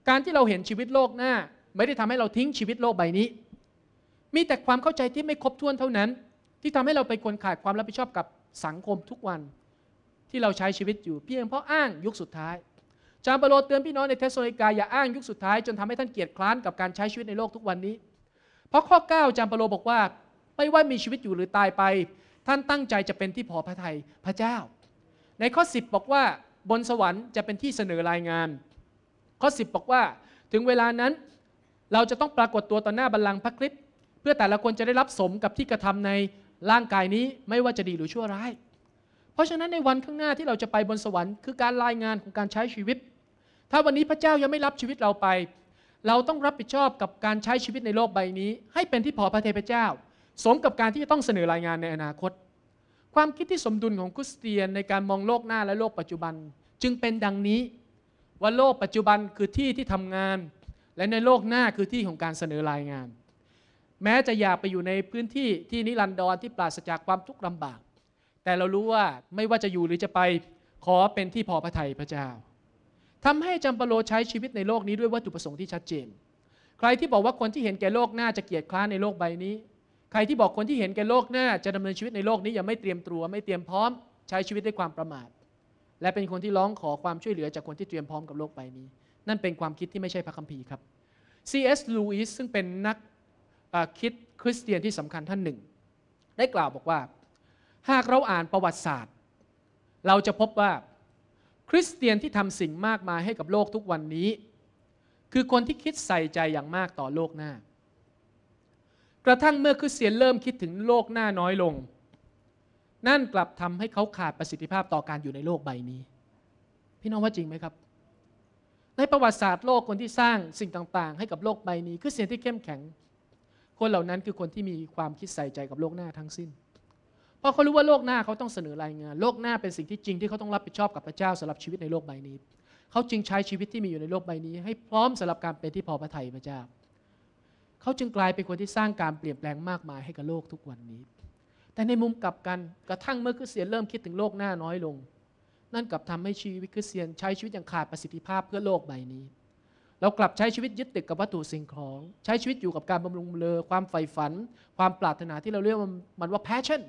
การที่เราเห็นชีวิตโลกหน้า ไม่ได้ทำให้เราทิ้งชีวิตโลกใบนี้ มีแต่ความเข้าใจที่ไม่ครบถ้วนเท่านั้น ที่ทำให้เราไปควรขาดความรับผิดชอบกับสังคมทุกวัน ที่เราใช้ชีวิตอยู่เพียงเพราะอ้างยุคสุดท้ายจามเปโลเตือนพี่น้องในเทสโลนิกาอย่าอ้างยุคสุดท้าย จนทำให้ท่านเกียดคร้านกับการใช้ชีวิตในโลกทุกวันนี้ เพราะข้อ 9จามเปโลบอกว่า ไม่ว่ามีชีวิตอยู่หรือตายไป ท่านตั้งใจจะเป็นที่พอพระทัยพระเจ้า ในข้อ 10 บอกว่าบนสวรรค์จะเป็นที่เสนอรายงาน ข้อ 10 บอกว่า ถึงเวลานั้น เราจะต้องปรากฏตัวต่อหน้าบัลลังก์พระคริสต์เพื่อแต่ละคนจะได้รับสมกับที่กระทำในร่างกายนี้ไม่ว่าจะดีหรือชั่วร้าย เพราะฉะนั้นในวันข้างหน้าที่เราจะไปบนสวรรค์คือการรายงานของการใช้ชีวิตถ้าวันนี้พระเจ้ายังไม่รับชีวิตเราไป เราต้องรับผิดชอบกับการใช้ชีวิตในโลกใบนี้ ให้เป็นที่พอพระเทพเจ้า สมกับการที่จะต้องเสนอรายงานในอนาคต ความคิดที่สมดุลของคริสเตียนในการมองโลกหน้าและโลกปัจจุบัน จึงเป็นดังนี้ ว่าโลกปัจจุบันคือที่ที่ทำงาน และในโลกหน้าคือที่ของการเสนอรายงาน แม้จะอยากไปอยู่ในพื้นที่ ที่นิรันดรที่ปราศจากความทุกข์ลำบาก แต่เรารู้ว่าไม่ว่าจะอยู่หรือจะไปขอเป็นที่พอพระทัยพระเจ้าทำให้จำปาโลใช้ชีวิตในโลกนี้ด้วยวัตถุประสงค์ที่ชัดเจน ใครที่บอกว่าคนที่เห็นแก่โลกหน้าจะเกียดคร้านในโลกใบนี้ ใครที่บอกคนที่เห็นแก่โลกหน้าจะดำเนินชีวิตในโลกนี้ยังไม่เตรียมตัวไม่เตรียมพร้อมใช้ชีวิตด้วยความประมาท และเป็นคนที่ร้องขอความช่วยเหลือ จากคนที่เตรียมพร้อมกับโลกใบนี้ นั่นเป็นความคิดที่ไม่ใช่พระคัมภีร์ครับ C.S. Lewis ซึ่งเป็นนักคิดคริสเตียนที่สำคัญท่านหนึ่ง ได้กล่าวบอกว่าหากเราอ่านประวัติศาสตร์ เราจะพบว่าคริสเตียนที่ทำสิ่งมากมายให้กับโลกทุกวันนี้ คือคนที่คิดใส่ใจอย่างมากต่อโลกหน้า กระทั่งเมื่อคริสเตียนเริ่มคิดถึงโลกหน้าน้อยลง นั่นกลับทำให้เขาขาดประสิทธิภาพต่อการอยู่ในโลกใบนี้ พี่น้องว่าจริงไหมครับ ในประวัติศาสตร์โลกคนที่สร้างสิ่งต่างๆ ให้กับโลกใบนี้คริสเตียนที่เข้มแข็ง คนเหล่านั้นคือคนที่มีความคิดใส่ใจกับโลกหน้าทั้งสิ้นเพราะเขารู้ว่าโลกหน้าเขาต้องเสนอรายงาน โลกหน้าเป็นสิ่งที่จริงที่เขาต้องรับผิดชอบกับพระเจ้าสำหรับชีวิตในโลกใบนี้ เขาจึงใช้ชีวิตที่มีอยู่ในโลกใบนี้ ให้พร้อมสำหรับการเป็นที่พอพระทัยพระเจ้า เขาจึงกลายเป็นคนที่สร้างการเปลี่ยนแปลงมากมายให้กับโลกทุกวันนี้ แต่ในมุมกลับกันกระทั่งเมื่อคริสเตียนเริ่มคิดถึงโลกหน้าน้อยลง นั่นกลับทำให้ชีวิตคริสเตียนใช้ชีวิตอย่างขาดประสิทธิภาพเพื่อโลกใบนี้ เรากลับใช้ชีวิตยึดติดกับวัตถุสิ่งของ ใช้ชีวิตอยู่กับการบำรุงเลอความใฝ่ฝันความปรารถนาที่เราเรียกมันว่า passion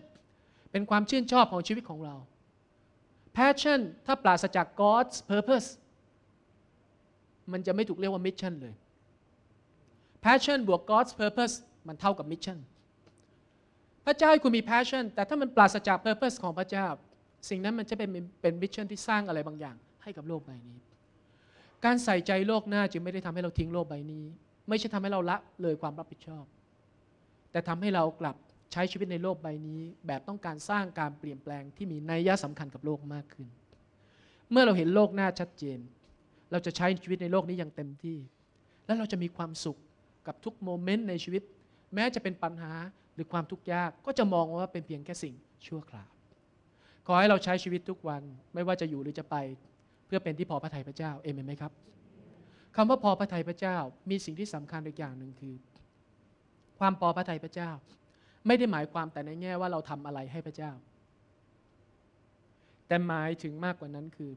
เป็นความชื่นชอบของชีวิตของเรา passion ถ้าปราศจาก God's purpose มันจะไม่ถูกเรียกว่า mission เลย passion บวก God's purpose มันเท่ากับ mission พระเจ้าให้คุณมี passion แต่ถ้ามันปราศจาก purpose ของพระเจ้า สิ่งนั้นมันจะเป็นเป็น mission ที่สร้างอะไรบางอย่างให้กับโลกใบนี้ การใส่ใจโลกหน้าจึงไม่ได้ทำให้เราทิ้งโลกใบนี้ ไม่ใช่ทำให้เราละเลยความรับผิดชอบ แต่ทำให้เรากลับใช้ชีวิตในโลกใบนี้แบบต้องการสร้างการเปลี่ยนแปลงที่มีนัยยะสำคัญกับโลกมากขึ้น เมื่อเราเห็นโลกหน้าชัดเจน เราจะใช้ชีวิตในโลกนี้อย่างเต็มที่ และเราจะมีความสุขกับทุกโมเมนต์ในชีวิต แม้จะเป็นปัญหาหรือความทุกข์ยากก็จะมองว่าเป็นเพียงแค่สิ่งชั่วคราวขอให้เราใช้ชีวิตทุกวันไม่ว่าจะอยู่หรือจะไป เพื่อเป็นที่พอพระทัยพระเจ้าเอเมนไหมครับคำว่าพอพระทัยพระเจ้ามีสิ่งที่สำคัญอีกอย่างหนึ่งคือ ความพอพระทัยพระเจ้าไม่ได้หมายความแต่ในแง่ว่าเราทำอะไรให้พระเจ้า แต่หมายถึงมากกว่านั้นคือ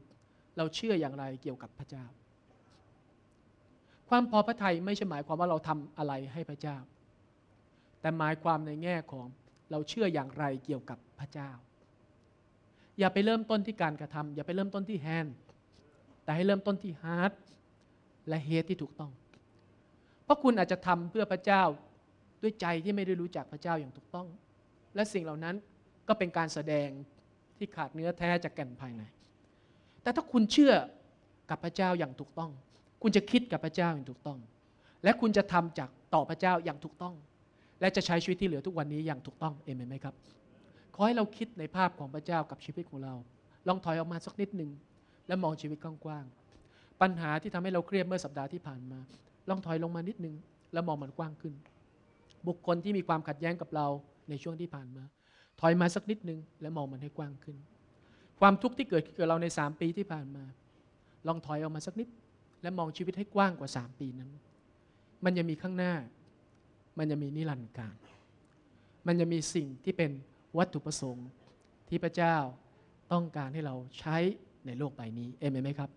เราเชื่ออย่างไรเกี่ยวกับพระเจ้า ความพอพระทัยไม่ใช่หมายความว่าเราทำอะไรให้พระเจ้า แต่หมายความในแง่ของเราเชื่ออย่างไรเกี่ยวกับพระเจ้า อย่าไปเริ่มต้นที่การกระทำ อย่าไปเริ่มต้นที่แฮนด์แต่ให้เริ่มต้นที่ฮาร์ดและเฮดที่ถูกต้อง เพราะคุณอาจจะทำเพื่อพระเจ้าด้วยใจที่ไม่ได้รู้จัก พระเจ้าอย่างถูกต้อง และสิ่งเหล่านั้นก็เป็นการแสดงที่ขาดเนื้อแท้จากแก่นภายใน แต่ถ้าคุณเชื่อกับพระเจ้าอย่างถูกต้อง คุณจะคิดกับพระเจ้าอย่างถูกต้อง และคุณจะทำจากต่อพระเจ้าอย่างถูกต้อง และจะใช้ชีวิตที่เหลือทุกวันนี้อย่างถูกต้อง เอเมนไหมครับ ขอให้เราคิดในภาพของพระเจ้ากับชีวิตของเรา ลองถอยออกมาสักนิดหนึ่งและมองชีวิตกว้างๆ ปัญหาที่ทำให้เราเครียดเมื่อสัปดาห์ที่ผ่านมา ลองถอยลงมานิดนึงแล้วมองมันกว้างขึ้นบุคคลที่มีความขัดแย้งกับเราในช่วงที่ผ่านมา ถอยมาสักนิดนึงและมองมันให้กว้างขึ้น ความทุกข์ที่เกิดขึ้นกับเราใน3ปีที่ผ่านมาลองถอยออกมาสักนิด และมองชีวิตให้กว้างกว่า 3 ปีนั้น มันยังมีข้างหน้า มันยังมีนิรันดร์การมันยังมีสิ่งที่เป็นวัตถุประสงค์ที่พระเจ้าต้องการให้เราใช้ในโลกใบนี้เอเมนไหมครับ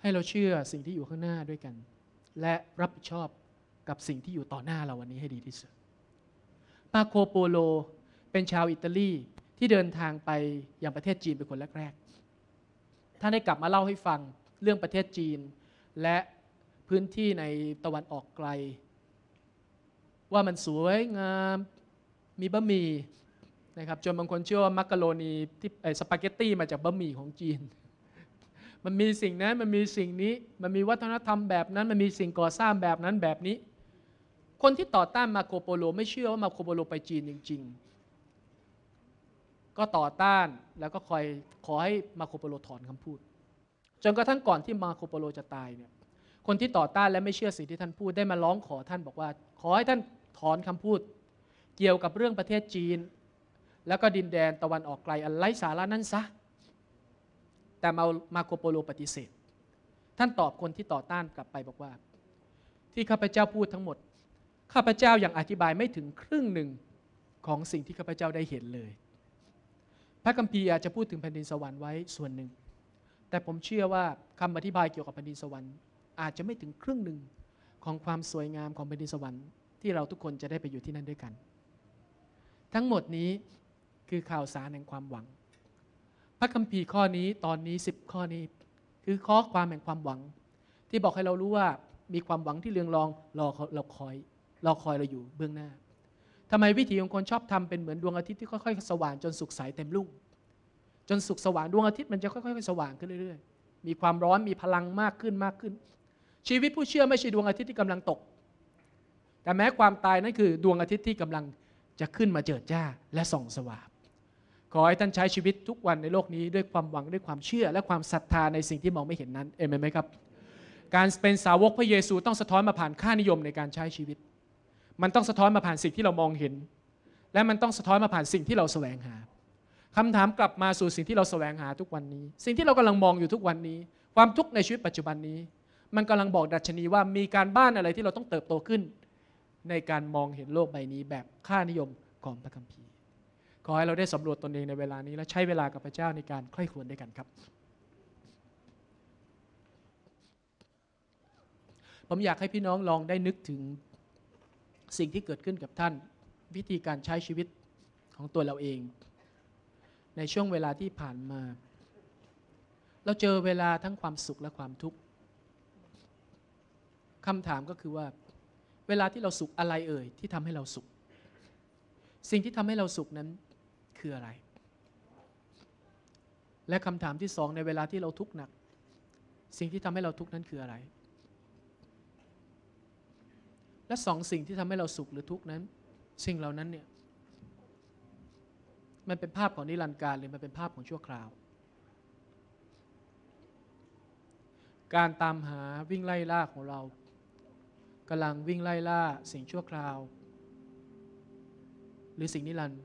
ให้เราเชื่อสิ่งที่อยู่ข้างหน้าด้วยกัน และรับผิดชอบกับสิ่งที่อยู่ต่อหน้าเราวันนี้ให้ดีที่สุดมาโคโปโล เป็นชาวอิตาลีที่เดินทางไปยังประเทศจีนเป็นคนแรกๆท่านได้กลับมาเล่าให้ฟังเรื่องประเทศจีน และพื้นที่ในตะวันออกไกล ว่ามันสวยงามมีบะหมี่นะครับจนบางคนเชื่อว่ามักกะโรนีที่สปาเกตตี้มาจากบะหมี่ของจีน มันมีสิ่งนั้นมันมีสิ่งนี้ มันมีวัฒนธรรมแบบนั้น มันมีสิ่งก่อสร้างแบบนั้นแบบนี้คนที่ต่อต้านมาโคโปโลไม่เชื่อว่ามาโคโปโลไปจีนจริงๆก็ต่อต้านแล้วก็คอยขอให้มาโคโปโลถอนคำพูด จนกระทั่งก่อนที่มาโคโปโลจะตายเนี่ยคนที่ต่อต้านและไม่เชื่อสิ่งที่ท่านพูดได้มาร้องขอท่านบอกว่า ขอให้ท่านถอนคำพูด เกี่ยวกับเรื่องประเทศจีน แล้วก็ดินแดนตะวันออกไกลอันไร้สาระนั่นซะแต่มามาโคโปโลปฏิเสธ ท่านตอบคนที่ต่อต้านกลับไปบอกว่า ที่ข้าพเจ้าพูดทั้งหมดข้าพเจ้ายัางอธิบายไม่ถึงครึ่งหนึ่งของสิ่งที่ข้าพเจ้าได้เห็นเลย พระคัมภีร์อาจจะพูดถึงแผ่นดินสวรรค์ไว้ส่วนหนึ่ง แต่ผมเชื่อว่าคำอธิบายเกี่ยวกับแผ่นดินสวรรค์อาจจะไม่ถึงครึ่งหนึ่งของความสวยงามของแผ่นดินสวรรค์ที่เราทุกคนจะได้ไปอยู่ที่นั่นด้วยกัน ทั้งหมดนี้คือข่าวสารแห่งความหวัง พระคัมภีร์ข้อนี้ตอนนี้10ข้อนี้คือข้อความแห่งความหวังที่บอกให้เรารู้ว่ามีความหวังที่เรืองรองรอเราคอยรอคอยเราอยู่เบื้องหน้า ทำไมวิถีของคนชอบทำเป็นเหมือนดวงอาทิตย์ที่ค่อยๆสว่างจนสุกใสเต็มลุ่ง จนสุกสว่างดวงอาทิตย์มันจะค่อยๆสว่างขึ้นเรื่อย ๆ มีความร้อนมีพลังมากขึ้นมากขึ้น ชีวิตผู้เชื่อไม่ใช่ ดวงอาทิตย์ที่กำลังตก แต่แม้ความตายนั่นคือดวงอาทิตย์ที่กำลังจะขึ้นมาเจิดจ้าและส่องสว่าง ขอให้ท่านใช้ชีวิตทุกวันในโลกนี้ด้วยความหวังด้วยความเชื่อและความศรัทธาในสิ่งที่มองไม่เห็นนั้น เอเมนไหมครับ การเป็นสาวกพระเยซูต้องสะท้อนมาผ่านค่านิยมในการใช้ชีวิตมันต้องสะท้อนมาผ่านสิ่งที่เรามองเห็น และมันต้องสะท้อนมาผ่านสิ่งที่เราแสวงหา คำถามกลับมาสู่สิ่งที่เราแสวงหาทุกวันนี้ สิ่งที่เรากำลังมองอยู่ทุกวันนี้ ความทุกข์ในชีวิตปัจจุบันนี้ มันกำลังบอกดัชนีว่ามีการบ้านอะไรที่เราต้องเติบโตขึ้น ในการมองเห็นโลกใบนี้แบบค่านิยมของพระคัมภีร์ ขอให้เราได้สำรวจตนเองในเวลานี้ และใช้เวลากับพระเจ้าในการค่อยควรด้วยกันครับ ผมอยากให้พี่น้องลองได้นึกถึงสิ่งที่เกิดขึ้นกับท่านวิธีการใช้ชีวิตของตัวเราเอง ในช่วงเวลาที่ผ่านมา เราเจอเวลาทั้งความสุขและความทุกข์คำถามก็คือว่า เวลาที่เราสุขอะไรเอ่ยที่ทำให้เราสุข สิ่งที่ทำให้เราสุขนั้นคืออะไร และคำถามที่สองในเวลาที่เราทุกข์หนัก สิ่งที่ทำให้เราทุกข์นั้นคืออะไรและสองสิ่งที่ทำให้เราสุขหรือทุกข์นั้นสิ่งเหล่านั้นเนี่ยมันเป็นภาพของนิรันดร์การหรือมันเป็นภาพของชั่วคราว การตามหาวิ่งไล่ล่าของเรากำลังวิ่งไล่ล่าสิ่งชั่วคราว หรือสิ่งนิรันดร์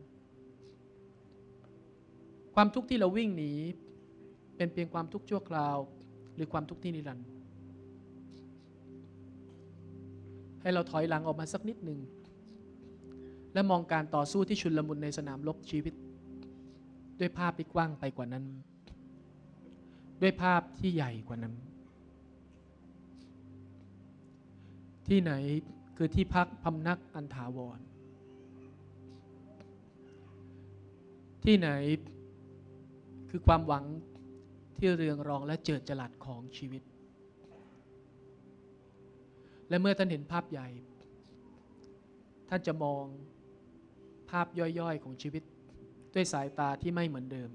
ความทุกข์ที่เราวิ่งหนีเป็นเพียงความทุกข์ชั่วคราว หรือความทุกข์ที่นิรันดร์ให้เราถอยหลังออกมาสักนิดหนึ่ง และมองการต่อสู้ที่ชุนลมุนในสนามรบชีวิต ด้วยภาพที่กว้างไปกว่านั้น ด้วยภาพที่ใหญ่กว่านั้น ที่ไหนคือที่พักพำนักอันถาวร ที่ไหนคือความหวังที่เรืองรองและเจิดจลัดของชีวิตและเมื่อท่านเห็นภาพใหญ่ ท่านจะมองภาพย่อยๆของชีวิต ด้วยสายตาที่ไม่เหมือนเดิม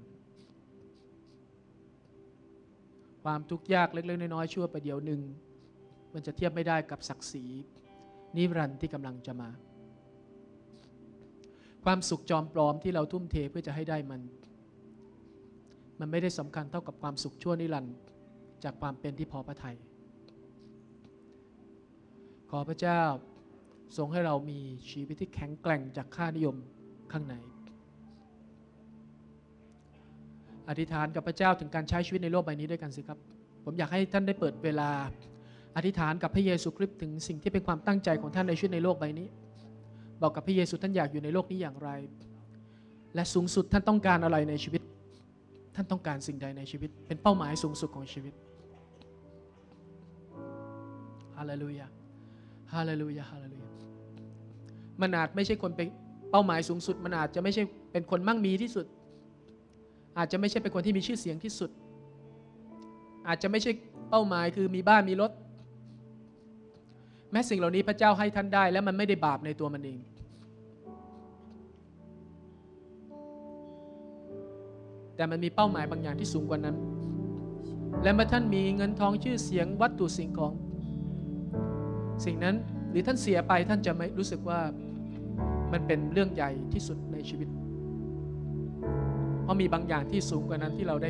ความทุกข์ยากเล็กๆ น้อยๆชั่วประเดี๋ยวหนึ่ง มันจะเทียบไม่ได้กับศักดิ์ศรีนิรันดร์ที่กำลังจะมา ความสุขจอมปลอมที่เราทุ่มเทเพื่อจะให้ได้มัน มันไม่ได้สำคัญเท่ากับความสุขชั่วนิรันดร์จากความเป็นที่พอพระทยัยขอพระเจ้าทรงให้เรามีชีวิตที่แข็งแกร่งจากค่านิยมข้างใน อธิษฐานกับพระเจ้าถึงการใช้ชีวิตในโลกใบนี้ด้วยกันสิครับ ผมอยากให้ท่านได้เปิดเวลา อธิษฐานกับพระเยซูคริสต์ถึงสิ่งที่เป็นความตั้งใจของท่านในชีวิตในโลกใบนี้ บอกกับพระเยซูท่านอยากอยู่ในโลกนี้อย่างไร และสูงสุดท่านต้องการอะไรในชีวิต ท่านต้องการสิ่งใดในชีวิต เป็นเป้าหมายสูงสุดของชีวิตฮาเลลูยาฮาเลลูยาฮาเลลูยามันอาจไม่ใช่คนเป็นเป้าหมายสูงสุด มันอาจจะไม่ใช่เป็นคนมั่งมีที่สุด อาจจะไม่ใช่เป็นคนที่มีชื่อเสียงที่สุด อาจจะไม่ใช่เป้าหมายคือมีบ้านมีรถ แม้สิ่งเหล่านี้พระเจ้าให้ท่านได้ แล้วมันไม่ได้บาปในตัวมันเอง แต่มันมีเป้าหมายบางอย่างที่สูงกว่านั้น และเมื่อท่านมีเงินทองชื่อเสียงวัตถุสิ่งของสิ่งนั้นหรือท่านเสียไปท่านจะไม่รู้สึกว่ามันเป็นเรื่องใหญ่ที่สุดในชีวิต เพราะมีบางอย่างที่สูงกว่านั้นที่เราได้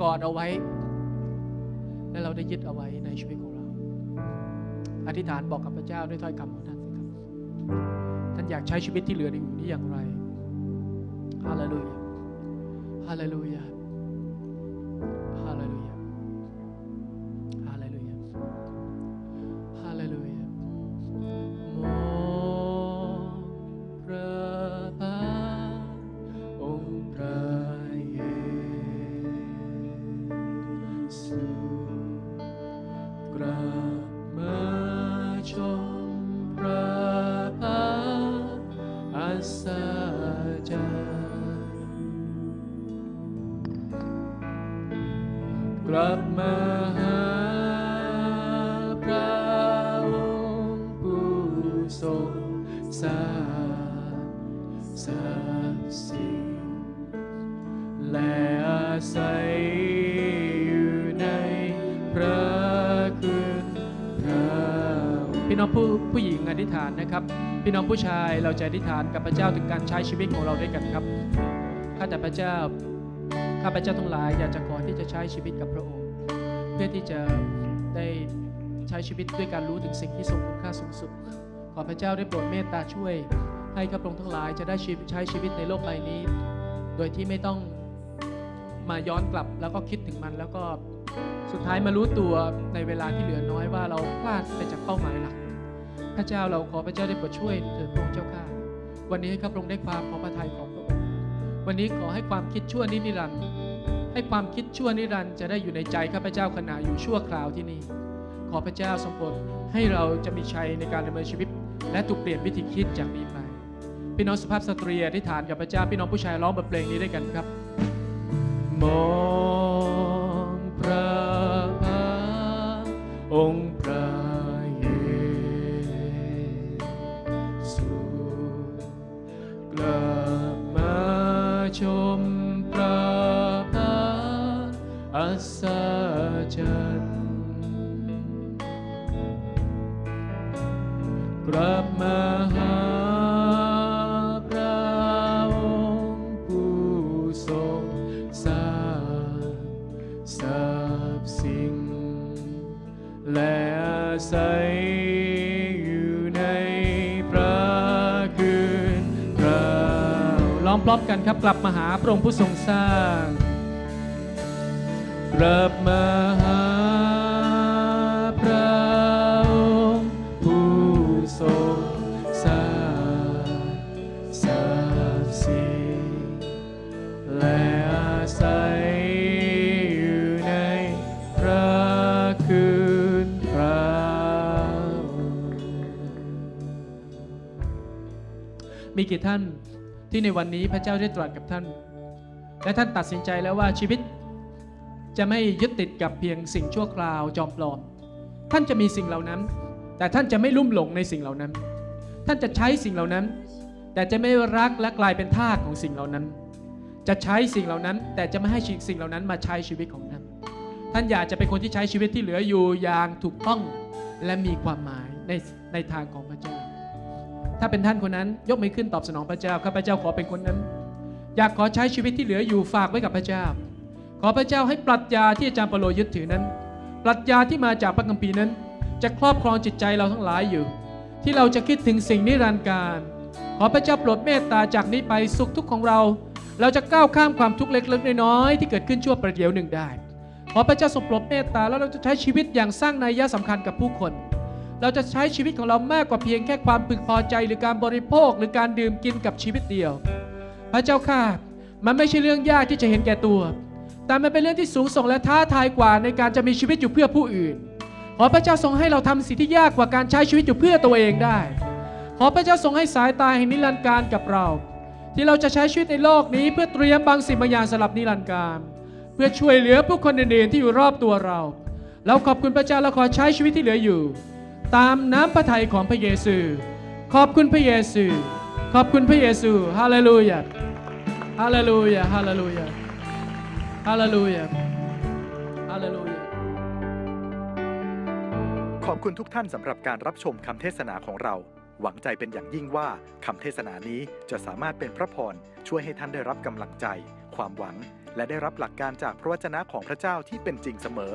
กอดเอาไว้ และเราได้ยึดเอาไว้ในชีวิตของเรา อธิษฐานบอกกับพระเจ้าด้วยถ้อยคำของท่านครับท่านอยากใช้ชีวิตที่เหลืออยู่นี้อย่างไรฮาเลลูยาฮาเลลูยาฮาเลลูยากับพระเจ้าถึงการใช้ชีวิตของเราด้วยกันครับข้าแต่พระเจ้า ข้าพระเจ้าทั้งหลายอยากจะขอที่จะใช้ชีวิตกับพระองค์ เพื่อที่จะได้ใช้ชีวิตด้วยการรู้ถึงสิ่งที่ทรงคุณค่าสูงสุด ขอพระเจ้าได้โปรดเมตตาช่วย ให้ข้าพระองค์ทั้งหลายจะได้ใช้ชีวิตในโลกใบนี้ โดยที่ไม่ต้องมาย้อนกลับแล้วก็คิดถึงมัน แล้วก็สุดท้ายมารู้ตัวในเวลาที่เหลือน้อยว่าเราพลาดไปจากเป้าหมายหลัก พระเจ้าเราขอพระเจ้าได้โปรดช่วยเถิดพระองค์เจ้าข้าวันนี้ให้ข้าพระองค์ได้ความพอพระทัยของพระองค์วันนี้ขอให้ความคิดชั่วนิรันดร์ ให้ความคิดชั่วนิรันดร์จะได้อยู่ในใจข้าพเจ้าขณะอยู่ชั่วคราวที่นี่ขอพระเจ้าทรงโปรดให้เราจะมีชัยในการดำเนินชีวิต และถูกเปลี่ยนวิธีคิดจากนี้ไป พี่น้องสุภาพสตรีอธิษฐานกับพระเจ้าพี่น้องผู้ชายร้องบทเพลงนี้ด้วยกันครับมองครับกลับมาหาพระองค์ผู้ทรงสร้าง กลับมาหาพระองค์ผู้ทรงสร้างสาบสงและอาศัยอยู่ในพระคุณพระ มีกี่ท่านที่ในวันนี้พระเจ้าได้ตรัสกับท่าน และท่านตัดสินใจแล้วว่าชีวิต จะไม่ยึดติดกับเพียงสิ่งชั่วคราวจอมปลอม ท่านจะมีสิ่งเหล่านั้น แต่ท่านจะไม่ลุ่มหลงในสิ่งเหล่านั้น ท่านจะใช้สิ่งเหล่านั้น แต่จะไม่รักและกลายเป็นทาสของสิ่งเหล่านั้น จะใช้สิ่งเหล่านั้น แต่จะไม่ให้สิ่งเหล่านั้นมาใช้ชีวิตของท่าน ท่านอยากจะเป็นคนที่ใช้ชีวิตที่เหลืออยู่อย่างถูกต้องและมีความหมายในในทางของพระเจ้าถ้าเป็นท่านคนนั้นยกมือขึ้นตอบสนองพระเจ้าข้าพเจ้าขอเป็นคนนั้น อยากขอใช้ชีวิตที่เหลืออยู่ฝากไว้กับพระเจ้า ขอพระเจ้าให้ปรัชญาที่อาจารย์เปโลยึดถือนั้นปรัชญาที่มาจากพระคัมภีร์นั้น จะครอบครองจิตใจเราทั้งหลายอยู่ ที่เราจะคิดถึงสิ่งนิรันดร์การ ขอพระเจ้าโปรดเมตตาจากนี้ไปสุขทุกข์ของเรา เราจะก้าวข้ามความทุกข์เล็กๆ น้อย ๆ ที่เกิดขึ้นชั่วประเดี๋ยวหนึ่งได้ ขอพระเจ้าทรงโปรดเมตตาแล้วเราจะใช้ชีวิตอย่างสร้างนัยยะสำคัญกับผู้คนเราจะใช้ชีวิตของเรา มากกว่าเพียงแค่ความพึงพอใจหรือการบริโภค หรือการดื่มกินกับชีวิตเดียว พระเจ้าข้ามันไม่ใช่เรื่องยากที่จะเห็นแก่ตัว แต่มันเป็นเรื่องที่สูงส่งและท้าทายกว่าในการจะมีชีวิตอยู่เพื่อผู้อื่น ขอพระเจ้าทรงให้เราทำสิ่งที่ยากกว่าการใช้ชีวิตอยู่เพื่อตัวเองได้ ขอพระเจ้าทรงให้สายตาแห่งนิรันดร์การกับเรา ที่เราจะใช้ชีวิตในโลกนี้เพื่อเตรียมบางสิ่งบางอย่างสำหรับนิรันดร์การเพื่อช่วยเหลือผู้คนอื่นๆที่อยู่รอบตัวเราเราขอบคุณพระเจ้าและขอใช้ชีวิตที่เหลืออยู่ตามน้ำพระทัยของพระเยซู ขอบคุณพระเยซู ขอบคุณพระเยซูฮาเลลูยาฮาเลลูยา ฮาเลลูยา ฮาเลลูยาฮาเลลูยาขอบคุณทุกท่านสำหรับการรับชมคำเทศนาของเรา หวังใจเป็นอย่างยิ่งว่าคำเทศนานี้จะสามารถเป็นพระพรช่วยให้ท่านได้รับกำลังใจ ความหวัง และได้รับหลักการจากพระวจนะของพระเจ้าที่เป็นจริงเสมอ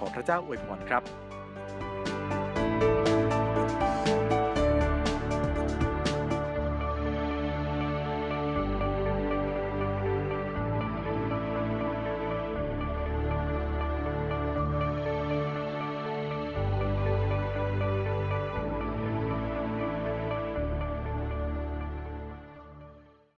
ขอพระเจ้าอวยพรครับ